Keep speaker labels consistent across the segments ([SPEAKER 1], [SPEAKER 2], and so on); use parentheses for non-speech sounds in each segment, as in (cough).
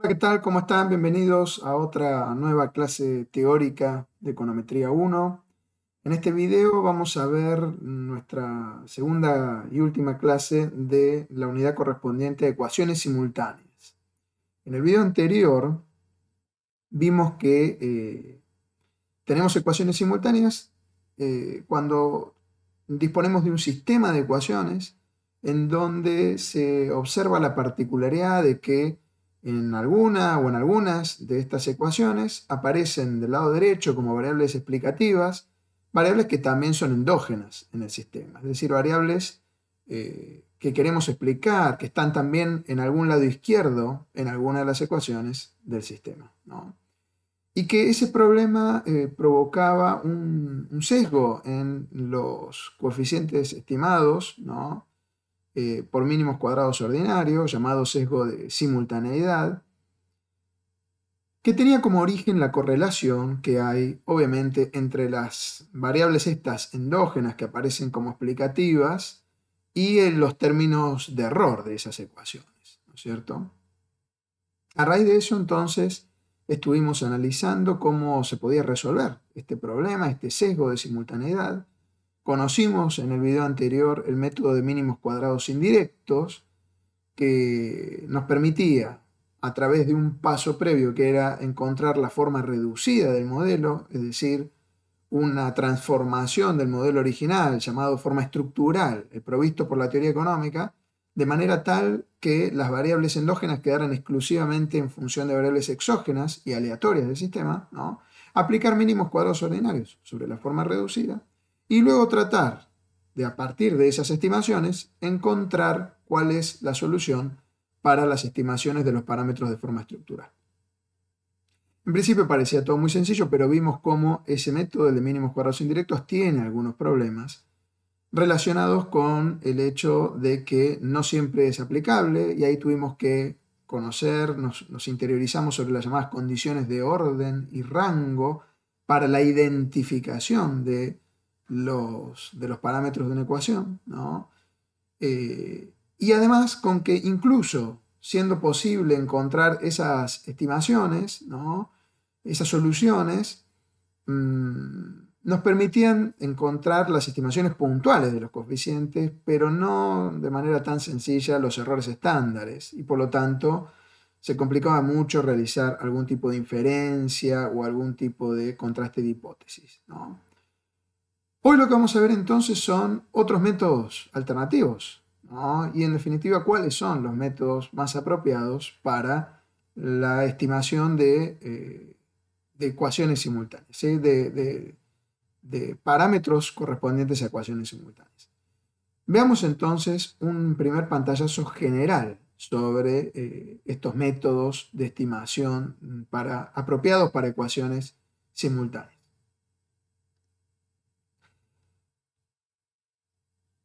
[SPEAKER 1] Hola, ¿qué tal? ¿Cómo están? Bienvenidos a otra nueva clase teórica de Econometría 1. En este video vamos a ver nuestra segunda y última clase de la unidad correspondiente a ecuaciones simultáneas. En el video anterior vimos que eh, tenemos ecuaciones simultáneas eh, cuando disponemos de un sistema de ecuaciones en donde se observa la particularidad de que en alguna o en algunas de estas ecuaciones aparecen del lado derecho como variables explicativas, variables que también son endógenas en el sistema, es decir, variables eh, que queremos explicar, que están también en algún lado izquierdo en alguna de las ecuaciones del sistema. Y que ese problema eh, provocaba un, un, sesgo en los coeficientes estimados, ¿no? Eh, por mínimos cuadrados ordinarios, llamado sesgo de simultaneidad, que tenía como origen la correlación que hay, obviamente, entre las variables estas endógenas que aparecen como explicativas y en eh, los términos de error de esas ecuaciones, ¿no es cierto? A raíz de eso, entonces, estuvimos analizando cómo se podía resolver este problema, este sesgo de simultaneidad, Conocimos en el video anterior el método de mínimos cuadrados indirectos que nos permitía, a través de un paso previo que era encontrar la forma reducida del modelo, es decir, una transformación del modelo original llamado forma estructural, eh, provisto por la teoría económica, de manera tal que las variables endógenas quedaran exclusivamente en función de variables exógenas y aleatorias del sistema, ¿no? aplicar mínimos cuadrados ordinarios sobre la forma reducida y luego tratar de a partir de esas estimaciones encontrar cuál es la solución para las estimaciones de los parámetros de forma estructural. En principio parecía todo muy sencillo, pero vimos cómo ese método de mínimos cuadrados indirectos tiene algunos problemas relacionados con el hecho de que no siempre es aplicable y ahí tuvimos que conocer, nos, nos, interiorizamos sobre las llamadas condiciones de orden y rango para la identificación de los, de los parámetros de una ecuación, eh, y además con que incluso siendo posible encontrar esas estimaciones, esas soluciones, mm, nos permitían encontrar las estimaciones puntuales de los coeficientes, pero no de manera tan sencilla los errores estándares, y por lo tanto se complicaba mucho realizar algún tipo de inferencia o algún tipo de contraste de hipótesis. Hoy lo que vamos a ver entonces son otros métodos alternativos, Y en definitiva, cuáles son los métodos más apropiados para la estimación de, eh, ecuaciones simultáneas, de, parámetros correspondientes a ecuaciones simultáneas. Veamos entonces un primer pantallazo general sobre eh, estos métodos de estimación para, apropiados para ecuaciones simultáneas.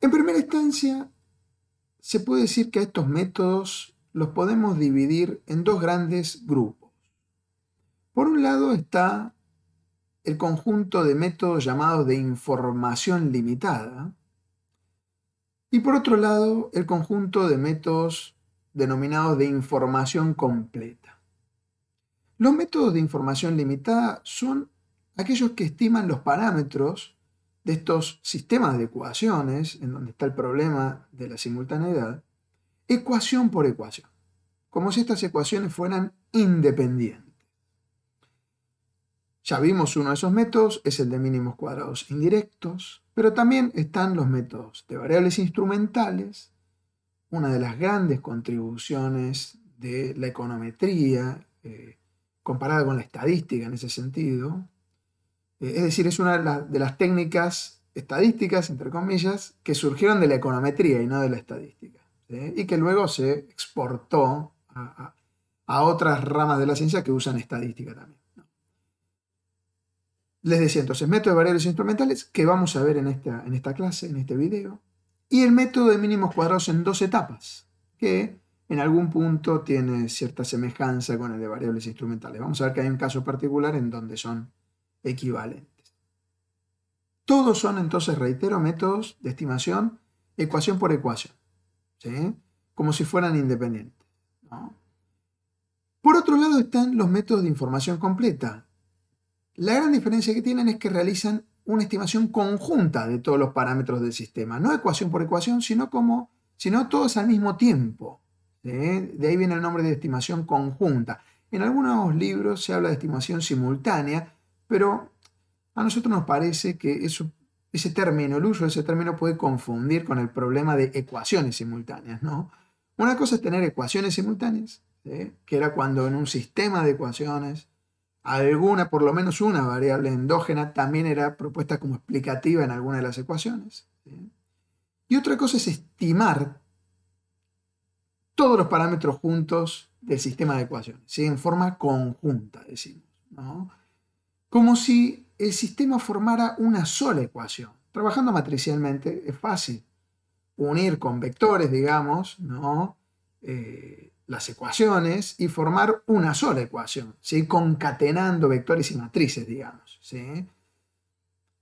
[SPEAKER 1] En primera instancia, se puede decir que estos métodos los podemos dividir en dos grandes grupos. Por un lado está el conjunto de métodos llamados de información limitada y por otro lado el conjunto de métodos denominados de información completa. Los métodos de información limitada son aquellos que estiman los parámetros de estos sistemas de ecuaciones, en donde está el problema de la simultaneidad, ecuación por ecuación, como si estas ecuaciones fueran independientes. Ya vimos uno de esos métodos, es el de mínimos cuadrados indirectos, pero también están los métodos de variables instrumentales, una de las grandes contribuciones de la econometría, eh, comparada con la estadística en ese sentido, eh, es decir, es una de, las técnicas estadísticas, entre comillas, que surgieron de la econometría y no de la estadística, y que luego se exportó a, otras ramas de la ciencia que usan estadística también. Les decía entonces, método de variables instrumentales, que vamos a ver en esta, en esta clase, en este video, y el método de mínimos cuadrados en dos etapas, que en algún punto tiene cierta semejanza con el de variables instrumentales. Vamos a ver que hay un caso particular en donde son equivalentes. Todos son entonces, reitero, métodos de estimación ecuación por ecuación, como si fueran independientes. Por otro lado están los métodos de información completa. La gran diferencia que tienen es que realizan una estimación conjunta de todos los parámetros del sistema, no ecuación por ecuación, sino, como, sino todos al mismo tiempo. De ahí viene el nombre de estimación conjunta. En algunos libros se habla de estimación simultánea, pero a nosotros nos parece que ese término, el uso de ese término puede confundir con el problema de ecuaciones simultáneas, ¿no? Una cosa es tener ecuaciones simultáneas, que era cuando en un sistema de ecuaciones alguna, por lo menos una variable endógena también era propuesta como explicativa en alguna de las ecuaciones. Y otra cosa es estimar todos los parámetros juntos del sistema de ecuaciones, en forma conjunta, decimos. ¿no? como si el sistema formara una sola ecuación. Trabajando matricialmente es fácil unir con vectores, digamos, ¿no? Eh, las ecuaciones y formar una sola ecuación, ¿sí? concatenando vectores y matrices, digamos. ¿sí?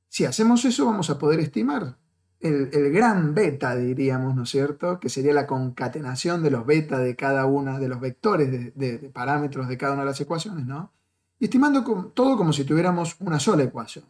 [SPEAKER 1] Si hacemos eso vamos a poder estimar el, gran beta, diríamos, ¿no es cierto? Que sería la concatenación de los beta de cada una de los vectores de parámetros de cada una de las ecuaciones, ¿no? y estimando todo como si tuviéramos una sola ecuación.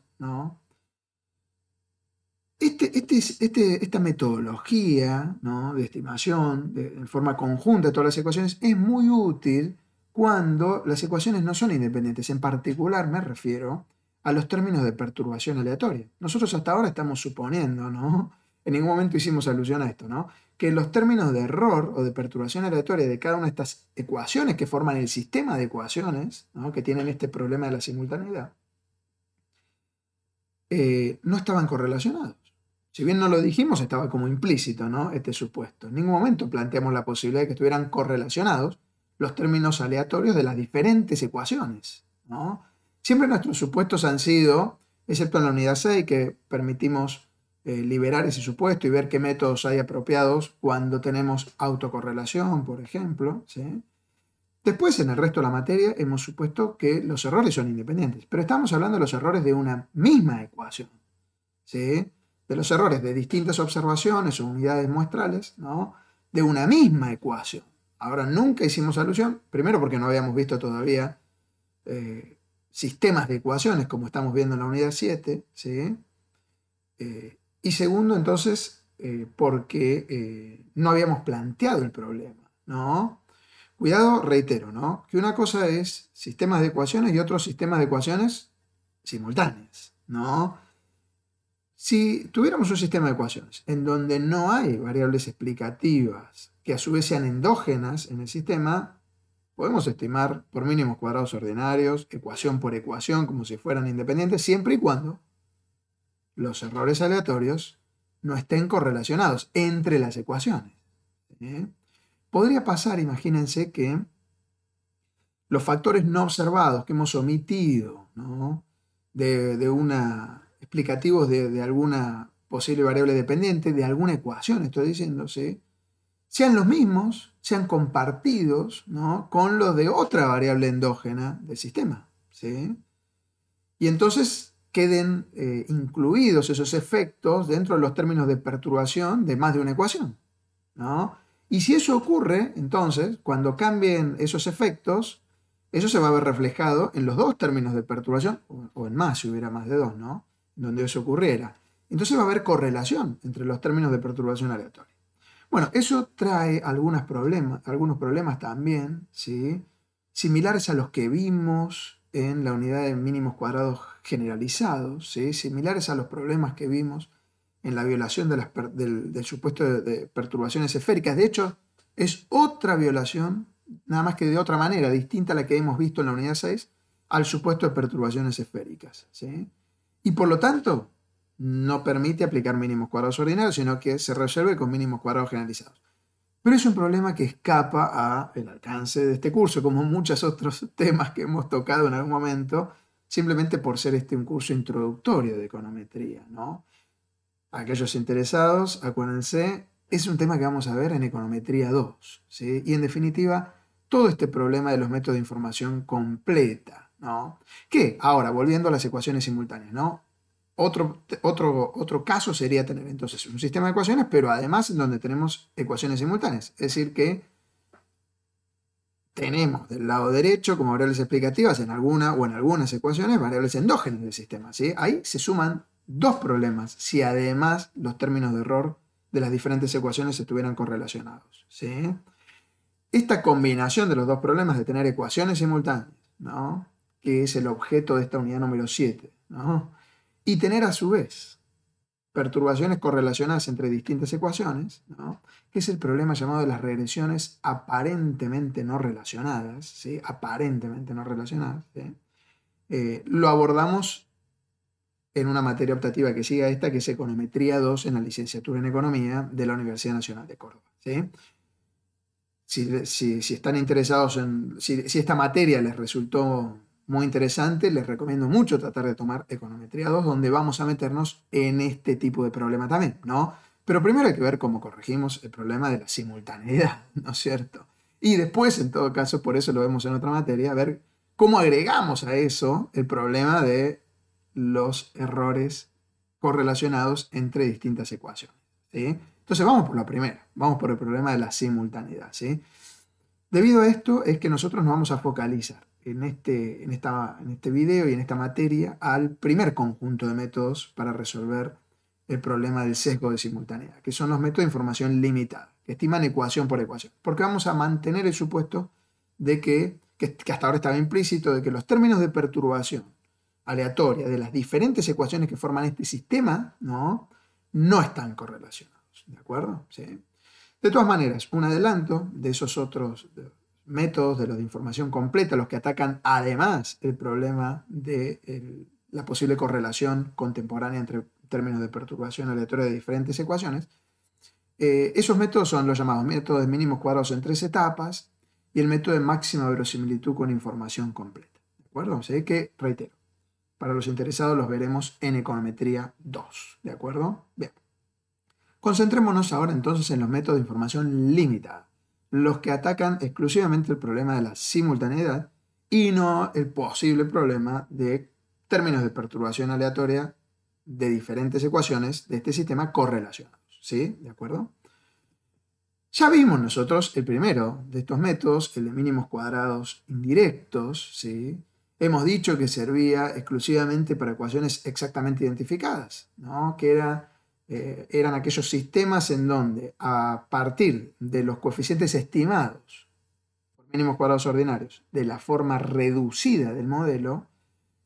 [SPEAKER 1] Este, este, este, esta metodología de estimación de, de, forma conjunta de todas las ecuaciones es muy útil cuando las ecuaciones no son independientes. En particular me refiero a los términos de perturbación aleatoria. Nosotros hasta ahora estamos suponiendo ¿no? en ningún momento hicimos alusión a esto, ¿no? Que los términos de error o de perturbación aleatoria de cada una de estas ecuaciones que forman el sistema de ecuaciones, que tienen este problema de la simultaneidad, eh, no estaban correlacionados. Si bien no lo dijimos, estaba como implícito ¿no? este supuesto. En ningún momento planteamos la posibilidad de que estuvieran correlacionados los términos aleatorios de las diferentes ecuaciones. ¿no? Siempre nuestros supuestos han sido, excepto en la unidad 6, que permitimos eh, liberar ese supuesto y ver qué métodos hay apropiados cuando tenemos autocorrelación, por ejemplo. Después, en el resto de la materia, hemos supuesto que los errores son independientes, pero estamos hablando de los errores de una misma ecuación, de los errores de distintas observaciones o unidades muestrales, de una misma ecuación. Ahora, nunca hicimos alusión, primero porque no habíamos visto todavía eh, sistemas de ecuaciones como estamos viendo en la unidad 7, ¿sí? Eh, y segundo, entonces, eh, porque eh, no habíamos planteado el problema, ¿no? Cuidado, reitero, ¿no? Que una cosa es sistemas de ecuaciones y otros sistemas de ecuaciones simultáneas, ¿no? Si tuviéramos un sistema de ecuaciones en donde no hay variables explicativas que a su vez sean endógenas en el sistema, podemos estimar por mínimos cuadrados ordinarios, ecuación por ecuación, como si fueran independientes, siempre y cuando los errores aleatorios no estén correlacionados entre las ecuaciones. ¿eh? Podría pasar, imagínense, que los factores no observados que hemos omitido de, una explicativos de, alguna posible variable dependiente, de alguna ecuación, estoy diciendo, sean los mismos, sean compartidos con los de otra variable endógena del sistema. ¿sí? Y entonces queden eh, incluidos esos efectos dentro de los términos de perturbación de más de una ecuación. Y si eso ocurre, entonces, cuando cambien esos efectos, eso se va a ver reflejado en los dos términos de perturbación, o en más, si hubiera más de dos, ¿no? Donde eso ocurriera. Entonces va a haber correlación entre los términos de perturbación aleatoria. Bueno, eso trae algunos problemas, algunos problemas también, ¿sí? Similares a los que vimos en la unidad de mínimos cuadrados generalizados, similares a los problemas que vimos en la violación del, supuesto de, perturbaciones esféricas. De hecho, es otra violación, nada más que de otra manera, distinta a la que hemos visto en la unidad 6, al supuesto de perturbaciones esféricas. Y por lo tanto, no permite aplicar mínimos cuadrados ordinarios, sino que se resuelve con mínimos cuadrados generalizados. Pero es un problema que escapa al alcance de este curso, como muchos otros (laughs) temas que hemos tocado en algún momento simplemente por ser este un curso introductorio de econometría, ¿no? Aquellos interesados, acuérdense, es un tema que vamos a ver en Econometría 2, ¿sí? Y en definitiva, todo este problema de los métodos de información completa, ¿no? Que, ahora, volviendo a las ecuaciones simultáneas, ¿no? Otro, otro, otro caso sería tener entonces un sistema de ecuaciones, pero además donde tenemos ecuaciones simultáneas. Es decir, que tenemos del lado derecho como variables explicativas en alguna o en algunas ecuaciones variables endógenas del sistema. ¿sí? Ahí se suman dos problemas si además los términos de error de las diferentes ecuaciones estuvieran correlacionados. Esta combinación de los dos problemas de tener ecuaciones simultáneas, que es el objeto de esta unidad número 7, y tener a su vez perturbaciones correlacionadas entre distintas ecuaciones, que es el problema llamado de las regresiones aparentemente no relacionadas, ¿sí? aparentemente no relacionadas. Eh, lo abordamos en una materia optativa que sigue a esta, que es Econometría 2 en la licenciatura en Economía de la Universidad Nacional de Córdoba. Si, están interesados en, si, si esta materia les resultó muy interesante. Les recomiendo mucho tratar de tomar Econometría 2, donde vamos a meternos en este tipo de problema también, ¿no? Pero primero hay que ver cómo corregimos el problema de la simultaneidad, (laughs) ¿no es cierto? Y después, en todo caso, por eso lo vemos en otra materia, a ver cómo agregamos a eso el problema de los errores correlacionados entre distintas ecuaciones, ¿sí? Entonces vamos por la primera, vamos por el problema de la simultaneidad, ¿sí? Debido a esto es que nosotros nos vamos a focalizar en este, en, esta, en este video y en esta materia al primer conjunto de métodos para resolver el problema del sesgo de simultaneidad, que son los métodos de información limitada, que estiman ecuación por ecuación, porque vamos a mantener el supuesto de que, que, hasta ahora estaba implícito, de que los términos de perturbación aleatoria de las diferentes ecuaciones que forman este sistema, ¿no? No están correlacionados, ¿de acuerdo? ¿Sí? De todas maneras, un adelanto de esos otros métodos de los de información completa, los que atacan además el problema de la posible correlación contemporánea entre términos de perturbación aleatoria de diferentes ecuaciones. Eh, esos métodos son los llamados métodos de mínimos cuadrados en tres etapas y el método de máxima verosimilitud con información completa. ¿De acuerdo? O que, reitero, para los interesados los veremos en econometría 2. ¿De acuerdo? Bien. Concentrémonos ahora entonces en los métodos de información limitada, los que atacan exclusivamente el problema de la simultaneidad y no el posible problema de términos de perturbación aleatoria de diferentes ecuaciones de este sistema correlacionados. ¿Sí? ¿De acuerdo? Ya vimos nosotros el primero de estos métodos, el de mínimos cuadrados indirectos, ¿sí? Hemos dicho que servía exclusivamente para ecuaciones exactamente identificadas, ¿no? Que era eh, eran aquellos sistemas en donde a partir de los coeficientes estimados por mínimos cuadrados ordinarios de la forma reducida del modelo,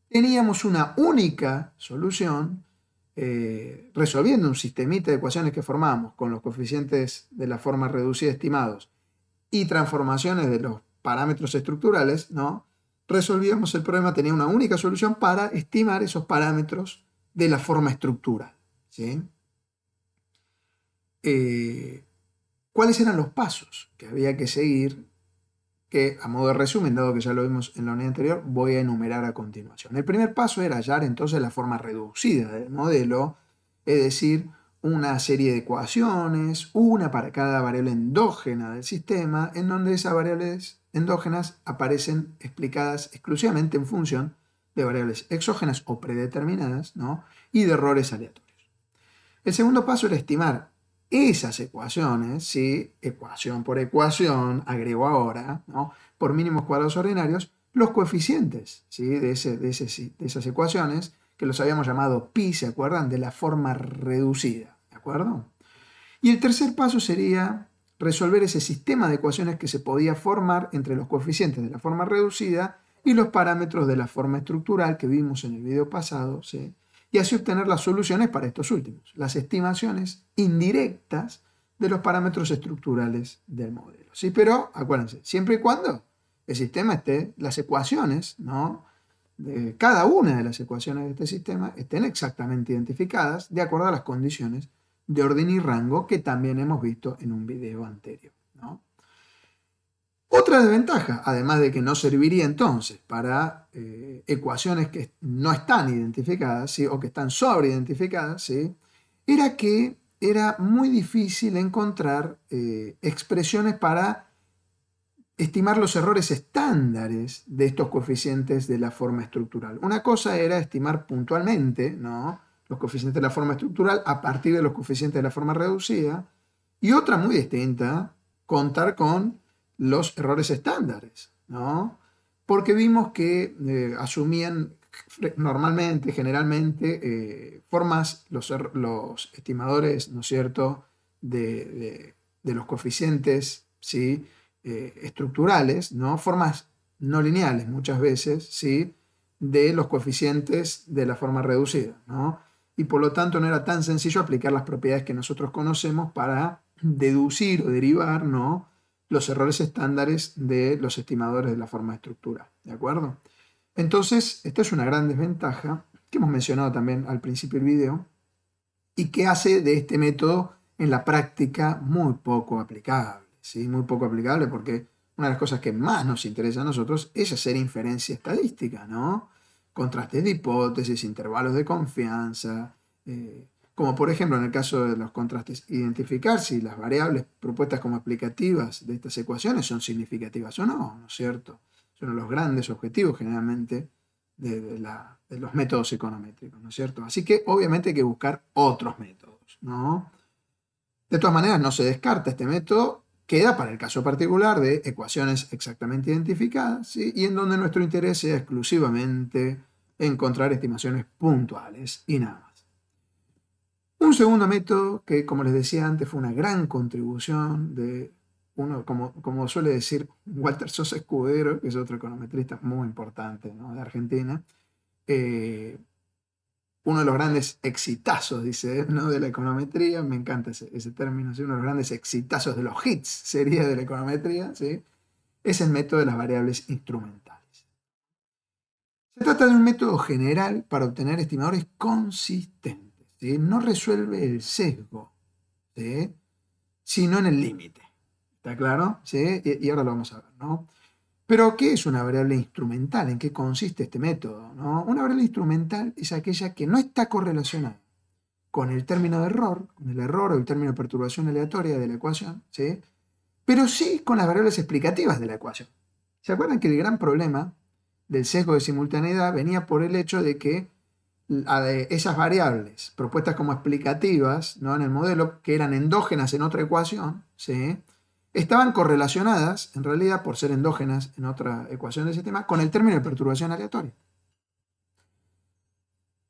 [SPEAKER 1] teníamos una única solución eh, resolviendo un sistemita de ecuaciones que formamos con los coeficientes de la forma reducida estimados y transformaciones de los parámetros estructurales, ¿no? resolvíamos el problema, tenía una única solución para estimar esos parámetros de la forma estructural. ¿sí? Eh, cuáles eran los pasos que había que seguir, que a modo de resumen, dado que ya lo vimos en la unidad anterior, voy a enumerar a continuación. El primer paso era hallar entonces la forma reducida del modelo, es decir, una serie de ecuaciones, una para cada variable endógena del sistema, en donde esas variables endógenas aparecen explicadas exclusivamente en función de variables exógenas o predeterminadas y de errores aleatorios. El segundo paso era estimar esas ecuaciones, ecuación por ecuación, agrego ahora, por mínimos cuadrados ordinarios, los coeficientes de, de, de, esas ecuaciones, que los habíamos llamado pi, ¿se acuerdan? De la forma reducida, ¿de acuerdo? Y el tercer paso sería resolver ese sistema de ecuaciones que se podía formar entre los coeficientes de la forma reducida y los parámetros de la forma estructural que vimos en el video pasado, ¿sí? y así obtener las soluciones para estos últimos, las estimaciones indirectas de los parámetros estructurales del modelo. Sí, pero acuérdense, siempre y cuando el sistema esté, las ecuaciones, ¿no? De cada una de las ecuaciones de este sistema estén exactamente identificadas de acuerdo a las condiciones de orden y rango que también hemos visto en un video anterior. ¿no? Otra desventaja, además de que no serviría entonces para eh, ecuaciones que no están identificadas o que están sobreidentificadas, era que era muy difícil encontrar eh, expresiones para estimar los errores estándares de estos coeficientes de la forma estructural. Una cosa era estimar puntualmente los coeficientes de la forma estructural a partir de los coeficientes de la forma reducida y otra muy distinta, contar con los errores estándares, ¿no? Porque vimos que eh, asumían normalmente, generalmente, eh, formas er, los, estimadores, ¿no es cierto?, de, los coeficientes, ¿sí?, eh, estructurales, ¿no?, formas no lineales muchas veces, ¿sí?, de los coeficientes de la forma reducida, ¿no? Y por lo tanto no era tan sencillo aplicar las propiedades que nosotros conocemos para deducir o derivar, ¿no?, los errores estándares de los estimadores de la forma de estructura. ¿De acuerdo? Entonces, esta es una gran desventaja que hemos mencionado también al principio del video y que hace de este método en la práctica muy poco aplicable. ¿sí? Muy poco aplicable porque una de las cosas que más nos interesa a nosotros es hacer inferencia estadística, ¿no? Contrastes de hipótesis, intervalos de confianza, eh, como por ejemplo en el caso de los contrastes, identificar si las variables propuestas como aplicativas de estas ecuaciones son significativas o no, ¿no es cierto? Son los grandes objetivos generalmente de, los métodos econométricos, ¿no es cierto? Así que obviamente hay que buscar otros métodos, ¿no? De todas maneras, no se descarta este método, queda para el caso particular de ecuaciones exactamente identificadas y en donde nuestro interés sea exclusivamente encontrar estimaciones puntuales y nada. Un segundo método que, como les decía antes, fue una gran contribución de uno, como, suele decir Walter Sosa Escudero, que es otro econometrista muy importante de Argentina, eh, uno de los grandes exitazos, dice él, ¿no? de la econometría, me encanta ese, término, uno de los grandes exitazos de los hits sería de la econometría, ¿sí? es el método de las variables instrumentales. Se trata de un método general para obtener estimadores consistentes este, no resuelve el sesgo, sino en el límite. ¿Está claro? ¿Sí? Y, ahora lo vamos a ver. Pero, ¿qué es una variable instrumental? ¿En qué consiste este método? Una variable instrumental es aquella que no está correlacionada con el término de error, con el error o el término de perturbación aleatoria de la ecuación, ¿sí? pero sí con las variables explicativas de la ecuación. ¿Se acuerdan que el gran problema del sesgo de simultaneidad venía por el hecho de que esas variables propuestas como explicativas ¿no? en el modelo, que eran endógenas en otra ecuación, ¿sí? estaban correlacionadas, en realidad, por ser endógenas en otra ecuación del sistema, con el término de perturbación aleatoria.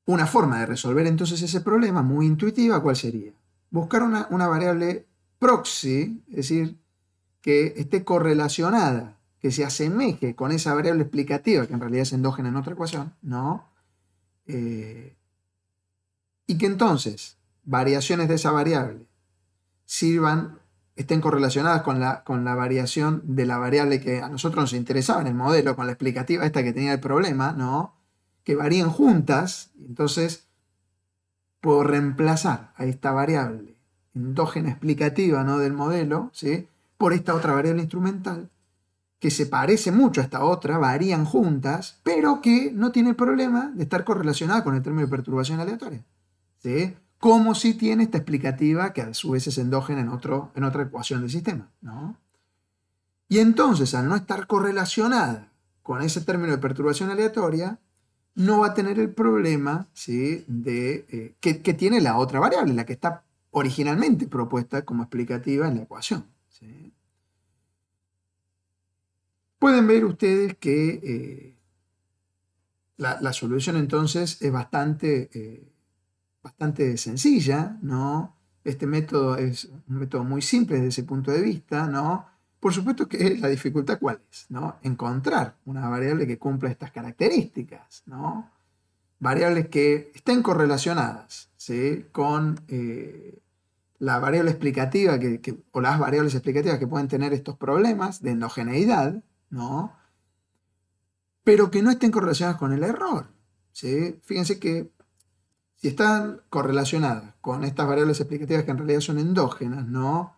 [SPEAKER 1] Una forma de resolver entonces ese problema, muy intuitiva, ¿cuál sería? Buscar una, una variable proxy, es decir, que esté correlacionada, que se asemeje con esa variable explicativa, que en realidad es endógena en otra ecuación, ¿no? Eh, y que entonces variaciones de esa variable sirvan, estén correlacionadas con la, con la variación de la variable que a nosotros nos interesaba en el modelo, con la explicativa esta que tenía el problema, ¿no? Que varíen juntas, entonces puedo reemplazar a esta variable endógena explicativa ¿no? del modelo, ¿sí? por esta otra variable instrumental que se parece mucho a esta otra, varían juntas, pero que no tiene el problema de estar correlacionada con el término de perturbación aleatoria. ¿sí? Como si tiene esta explicativa que a su vez es endógena en, otro, en otra ecuación del sistema. Y entonces, al no estar correlacionada con ese término de perturbación aleatoria, no va a tener el problema de, eh, que tiene la otra variable, la que está originalmente propuesta como explicativa en la ecuación. pueden ver ustedes que eh, la, solución entonces es bastante, eh, bastante sencilla, ¿no? Este método es un método muy simple desde ese punto de vista, ¿no? Por supuesto que (laughs) la dificultad cuál es, ¿no? Encontrar una variable que cumpla estas características, ¿no? Variables que estén correlacionadas, Con eh, la variable explicativa o las variables explicativas que pueden tener estos problemas de endogeneidad, ¿no? Pero que no estén correlacionadas con el error. Fíjense que si están correlacionadas con estas variables explicativas que en realidad son endógenas, ¿no?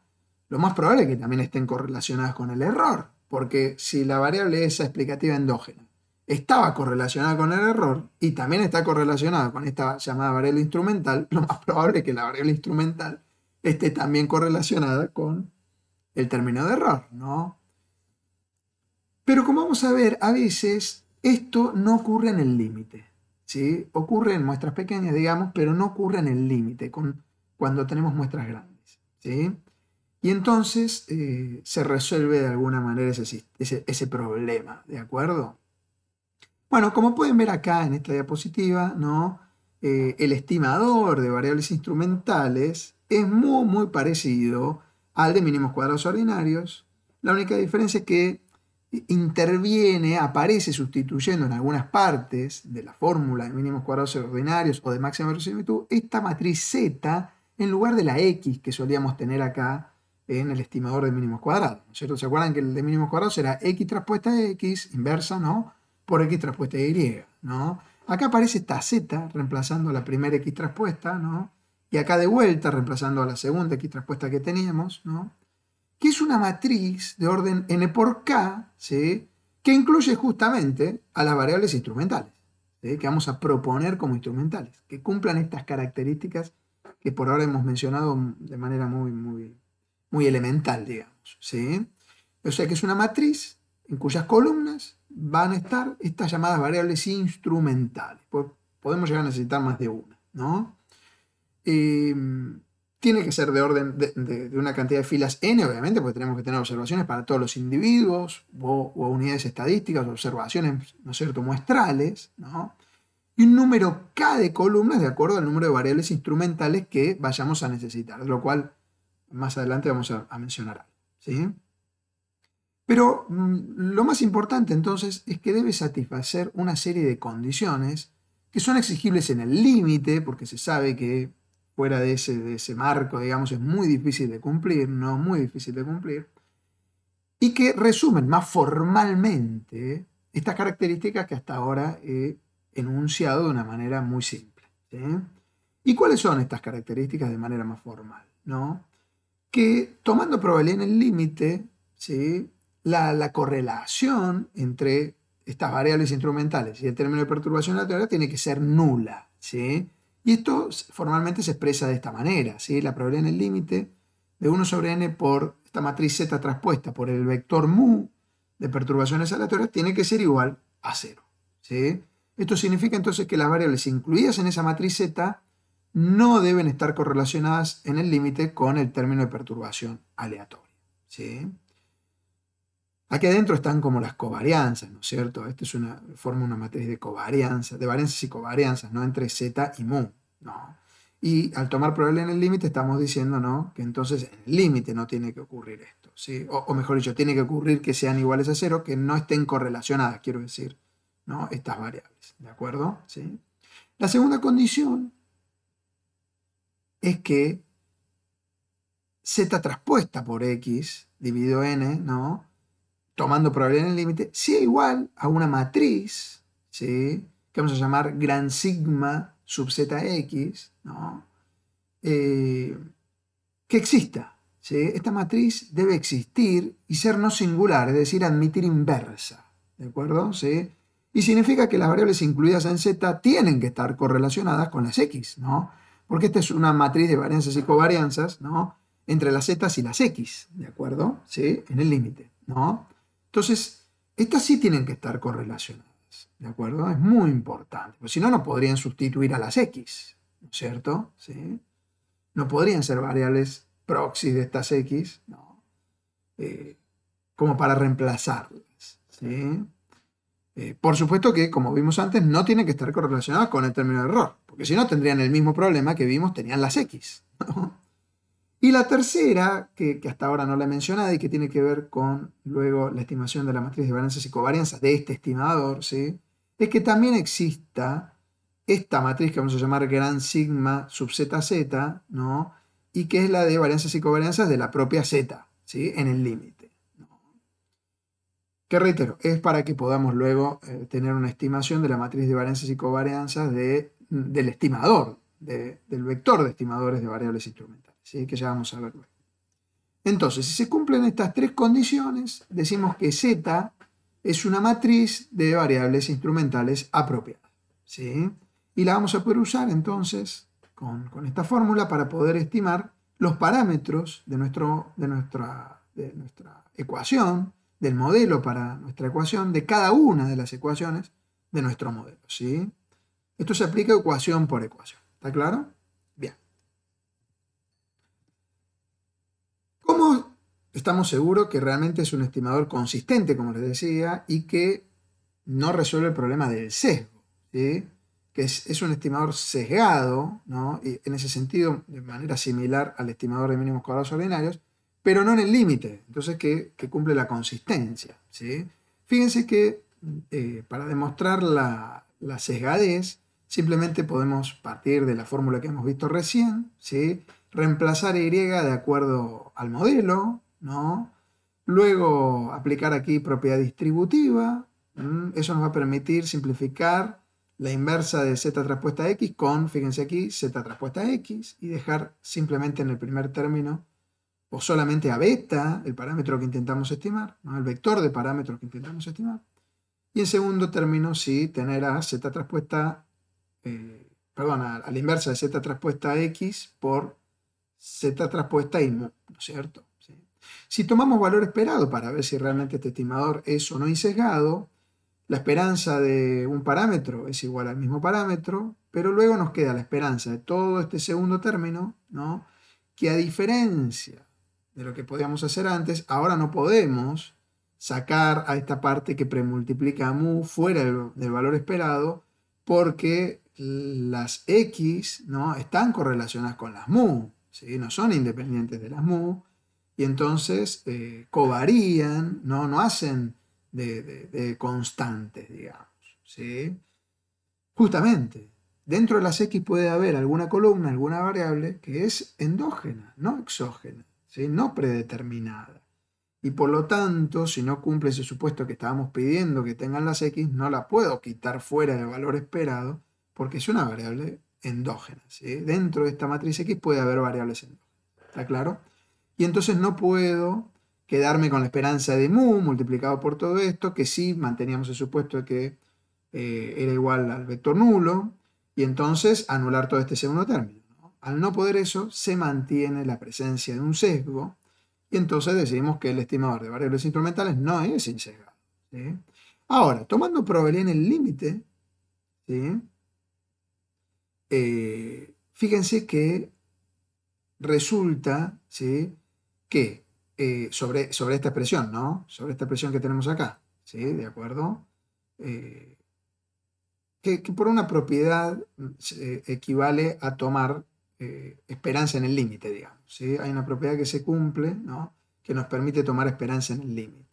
[SPEAKER 1] Lo más probable es que también estén correlacionadas con el error, porque si la variable esa explicativa endógena estaba correlacionada con el error y también está correlacionada con esta llamada variable instrumental, lo más probable es que la variable instrumental esté también correlacionada con el término de error, ¿no? Pero como vamos a ver, a veces esto no ocurre en el límite. ¿sí? Ocurre en muestras pequeñas, digamos, pero no ocurre en el límite cuando tenemos muestras grandes. ¿sí? Y entonces eh, se resuelve de alguna manera ese, ese, problema, ¿de acuerdo? Bueno, como pueden ver acá en esta diapositiva, ¿no? Eh, el estimador de variables instrumentales es muy, muy parecido al de mínimos cuadrados ordinarios. La única diferencia es que interviene, aparece sustituyendo en algunas partes de la fórmula de mínimos cuadrados ordinarios o de máxima verosimilitud esta matriz Z en lugar de la X que solíamos tener acá en el estimador de mínimos cuadrados. ¿no cierto? ¿Se acuerdan que el de mínimos cuadrados era X traspuesta X, inversa, ¿no? Por X traspuesta Y, ¿no? Acá aparece esta Z reemplazando a la primera X traspuesta, ¿no? Y acá de vuelta reemplazando a la segunda X traspuesta que teníamos, ¿no? que es una matriz de orden n por k, que incluye justamente a las variables instrumentales, que vamos a proponer como instrumentales, que cumplan estas características que por ahora hemos mencionado de manera muy, muy, muy elemental, digamos. ¿sí? O sea que es una matriz en cuyas columnas van a estar estas llamadas variables instrumentales. Pues podemos llegar a necesitar más de una, ¿no? Eh, tiene que ser de orden de, una cantidad de filas n, obviamente, porque tenemos que tener observaciones para todos los individuos o, unidades estadísticas, observaciones, ¿no es cierto?, muestrales, ¿no? Y un número k de columnas de acuerdo al número de variables instrumentales que vayamos a necesitar, lo cual más adelante vamos a, a mencionar. ¿sí? Pero mm, lo más importante entonces es que debe satisfacer una serie de condiciones que son exigibles en el límite, porque se sabe que fuera de ese, de ese marco, digamos, es muy difícil de cumplir, no muy difícil de cumplir, y que resumen más formalmente estas características que hasta ahora he enunciado de una manera muy simple. ¿Y cuáles son estas características de manera más formal? ¿no? Que tomando probabilidad en el límite, ¿sí? la, correlación entre estas variables instrumentales y el término de perturbación lateral tiene que ser nula. ¿sí? Y esto formalmente se expresa de esta manera, ¿sí? la probabilidad en el límite de 1 sobre n por esta matriz z traspuesta por el vector mu de perturbaciones aleatorias tiene que ser igual a 0. ¿sí? Esto significa entonces que las variables incluidas en esa matriz z no deben estar correlacionadas en el límite con el término de perturbación aleatoria. ¿sí? Aquí adentro están como las covarianzas, ¿no es cierto? Esto es una, forma una matriz de covarianzas, de varianzas y covarianzas, ¿no? Entre Z y mu, ¿no? Y al tomar probabilidad en el límite estamos diciendo, ¿no? Que entonces en el límite no tiene que ocurrir esto, ¿sí? O, mejor dicho, tiene que ocurrir que sean iguales a cero, que no estén correlacionadas, quiero decir, ¿no? Estas variables, ¿de acuerdo? ¿Sí? La segunda condición es que Z traspuesta por X dividido N, ¿no? tomando probabilidad en el límite, sea igual a una matriz, ¿sí? que vamos a llamar gran sigma sub zx, ¿no? Eh, que exista. ¿sí? Esta matriz debe existir y ser no singular, es decir, admitir inversa. ¿De acuerdo? ¿Sí? Y significa que las variables incluidas en Z tienen que estar correlacionadas con las X, ¿no? Porque esta es una matriz de varianzas y covarianzas, ¿no? Entre las Z y las X, ¿de acuerdo? ¿Sí? En el límite, ¿no? Entonces, estas sí tienen que estar correlacionadas, ¿de acuerdo? Es muy importante, porque si no, no podrían sustituir a las X, ¿no es cierto? No podrían ser variables proxy de estas X, ¿no? Eh, como para reemplazarlas, eh, por supuesto que, como vimos antes, no tienen que estar correlacionadas con el término de error, porque si no tendrían el mismo problema que vimos, tenían las X, ¿no? Y la tercera, que, hasta ahora no la he mencionado y que tiene que ver con luego la estimación de la matriz de varianzas y covarianzas de este estimador, ¿sí? es que también exista esta matriz que vamos a llamar gran sigma sub z ¿no? y que es la de varianzas y covarianzas de la propia Z, ¿sí? en el límite. Que reitero, es para que podamos luego eh, tener una estimación de la matriz de varianzas y covarianzas del estimador, del vector de estimadores de variables instrumentales que ya vamos a verlo. Entonces, si se cumplen estas tres condiciones, decimos que Z es una matriz de variables instrumentales apropiadas. Y la vamos a poder usar entonces con, esta fórmula para poder estimar los parámetros de, nuestro, de, nuestra, nuestra ecuación, del modelo para nuestra ecuación, de cada una de las ecuaciones de nuestro modelo. ¿sí? Esto se aplica ecuación por ecuación. ¿Está claro? estamos seguros que realmente es un estimador consistente, como les decía, y que no resuelve el problema del sesgo, que es, un estimador sesgado, en ese sentido, de manera similar al estimador de mínimos cuadrados ordinarios, pero no en el límite, entonces que, cumple la consistencia. ¿sí? Fíjense que eh, para demostrar la, sesgadez, simplemente podemos partir de la fórmula que hemos visto recién, ¿sí? reemplazar Y de acuerdo al modelo, ¿no? Luego aplicar aquí propiedad distributiva. Eso nos va a permitir simplificar la inversa de z traspuesta x con, fíjense aquí, z traspuesta x y dejar simplemente en el primer término o solamente a beta, el parámetro que intentamos estimar, el vector de parámetros que intentamos estimar. Y en segundo término, sí, tener a z traspuesta, eh, perdón, a, la inversa de z traspuesta x por z traspuesta y ¿no es cierto? Si tomamos valor esperado para ver si realmente este estimador es o no incesgado, la esperanza de un parámetro es igual al mismo parámetro, pero luego nos queda la esperanza de todo este segundo término, ¿no? que a diferencia de lo que podíamos hacer antes, ahora no podemos sacar a esta parte que premultiplica a mu fuera del, valor esperado, porque las x ¿no? están correlacionadas con las mu, no son independientes de las mu, y entonces eh, covarían, ¿no? no hacen de, de, constantes, digamos. ¿sí? Justamente, dentro de las X puede haber alguna columna, alguna variable que es endógena, no exógena, ¿sí? no predeterminada. Y por lo tanto, si no cumple ese supuesto que estábamos pidiendo que tengan las X, no la puedo quitar fuera del valor esperado porque es una variable endógena. Dentro de esta matriz X puede haber variables endógenas. ¿Está claro? y entonces no puedo quedarme con la esperanza de mu multiplicado por todo esto, que sí manteníamos el supuesto de que eh, era igual al vector nulo, y entonces anular todo este segundo término. Al no poder eso, se mantiene la presencia de un sesgo, y entonces decidimos que el estimador de variables instrumentales no es insesgado. Ahora, tomando probabilidad en el límite, eh, fíjense que resulta ¿sí? que eh, sobre, sobre esta expresión, ¿no? Sobre esta expresión que tenemos acá, ¿sí? ¿De acuerdo? Eh, que, por una propiedad eh, equivale a tomar esperanza en el límite, digamos, ¿sí? Hay una propiedad que se cumple, ¿no? Que nos permite tomar esperanza en el límite.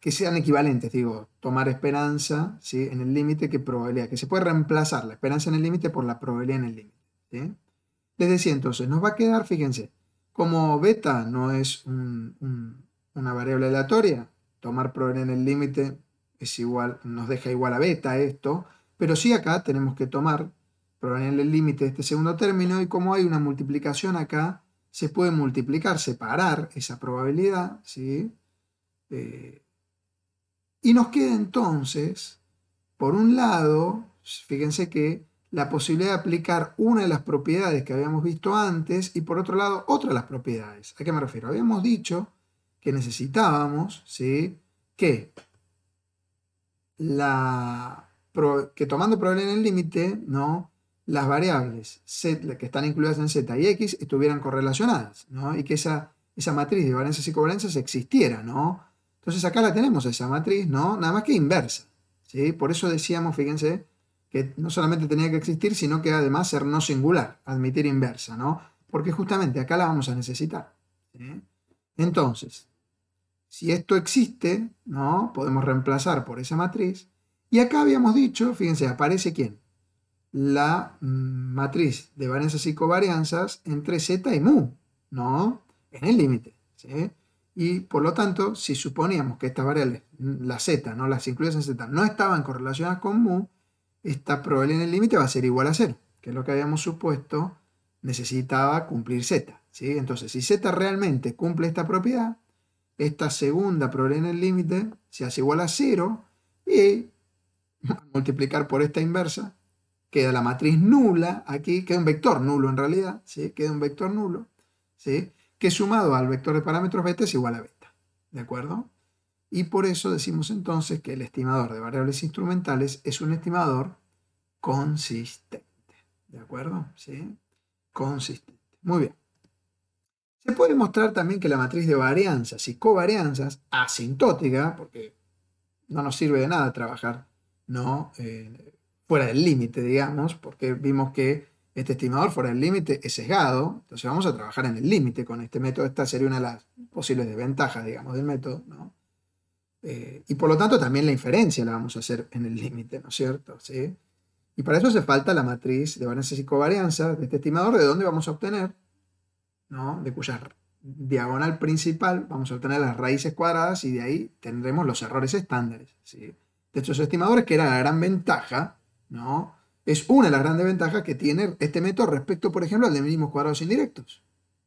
[SPEAKER 1] que sean equivalentes, digo, tomar esperanza ¿sí? en el límite que probabilidad, que se puede reemplazar la esperanza en el límite por la probabilidad en el límite. Les decía entonces nos va a quedar, fíjense, como beta no es una variable aleatoria, tomar probabilidad en el límite es igual, nos deja igual a beta esto, pero sí acá tenemos que tomar probabilidad en el límite de este segundo término y como hay una multiplicación acá, se puede multiplicar, separar esa probabilidad, ¿sí? Eh, y nos queda entonces, por un lado, fíjense que la posibilidad de aplicar una de las propiedades que habíamos visto antes y por otro lado otra de las propiedades. ¿A qué me refiero? Habíamos dicho que necesitábamos ¿sí? que, la, que tomando probabilidad en el límite, ¿no? las variables que están incluidas en Z y X estuvieran correlacionadas, ¿no? Y que esa, esa matriz de valencias y covalencias existiera, ¿no? Entonces acá la tenemos, esa matriz, ¿no? Nada más que inversa, ¿sí? Por eso decíamos, fíjense, que no solamente tenía que existir, sino que además ser no singular, admitir inversa, ¿no? Porque justamente acá la vamos a necesitar. Entonces, si esto existe, ¿no? Podemos reemplazar por esa matriz. Y acá habíamos dicho, fíjense, aparece quién? La mm, matriz de varianzas y covarianzas entre z y mu, ¿no? En el límite, ¿sí? Y por lo tanto, si suponíamos que estas variables, la z, ¿no? Las incluidas en z, no estaban correlacionadas con mu, esta probabilidad en el límite va a ser igual a 0, que es lo que habíamos supuesto necesitaba cumplir z. ¿sí? Entonces, si z realmente cumple esta propiedad, esta segunda probabilidad en el límite se hace igual a 0 y multiplicar por esta inversa queda la matriz nula aquí, queda un vector nulo en realidad, ¿sí? queda un vector nulo, ¿sí? que sumado al vector de parámetros beta es igual a beta. ¿De acuerdo? Y por eso decimos entonces que el estimador de variables instrumentales es un estimador consistente. ¿De acuerdo? ¿Sí? Consistente. Muy bien. Se puede mostrar también que la matriz de varianzas y covarianzas asintótica, porque no nos sirve de nada trabajar ¿no? Eh, fuera del límite, digamos, porque vimos que este estimador fuera del límite es sesgado, entonces vamos a trabajar en el límite con este método. Esta sería una de las posibles desventajas, digamos, del método, ¿no? Eh, y por lo tanto también la inferencia la vamos a hacer en el límite, ¿no es cierto? ¿Sí? Y para eso hace falta la matriz de varianzas y covarianzas de este estimador, de dónde vamos a obtener, ¿no? De cuya diagonal principal vamos a obtener las raíces cuadradas y de ahí tendremos los errores estándares, ¿sí? De estos estimadores, que era la gran ventaja, ¿no? Es una de las grandes ventajas que tiene este método respecto, por ejemplo, al de mínimos cuadrados indirectos,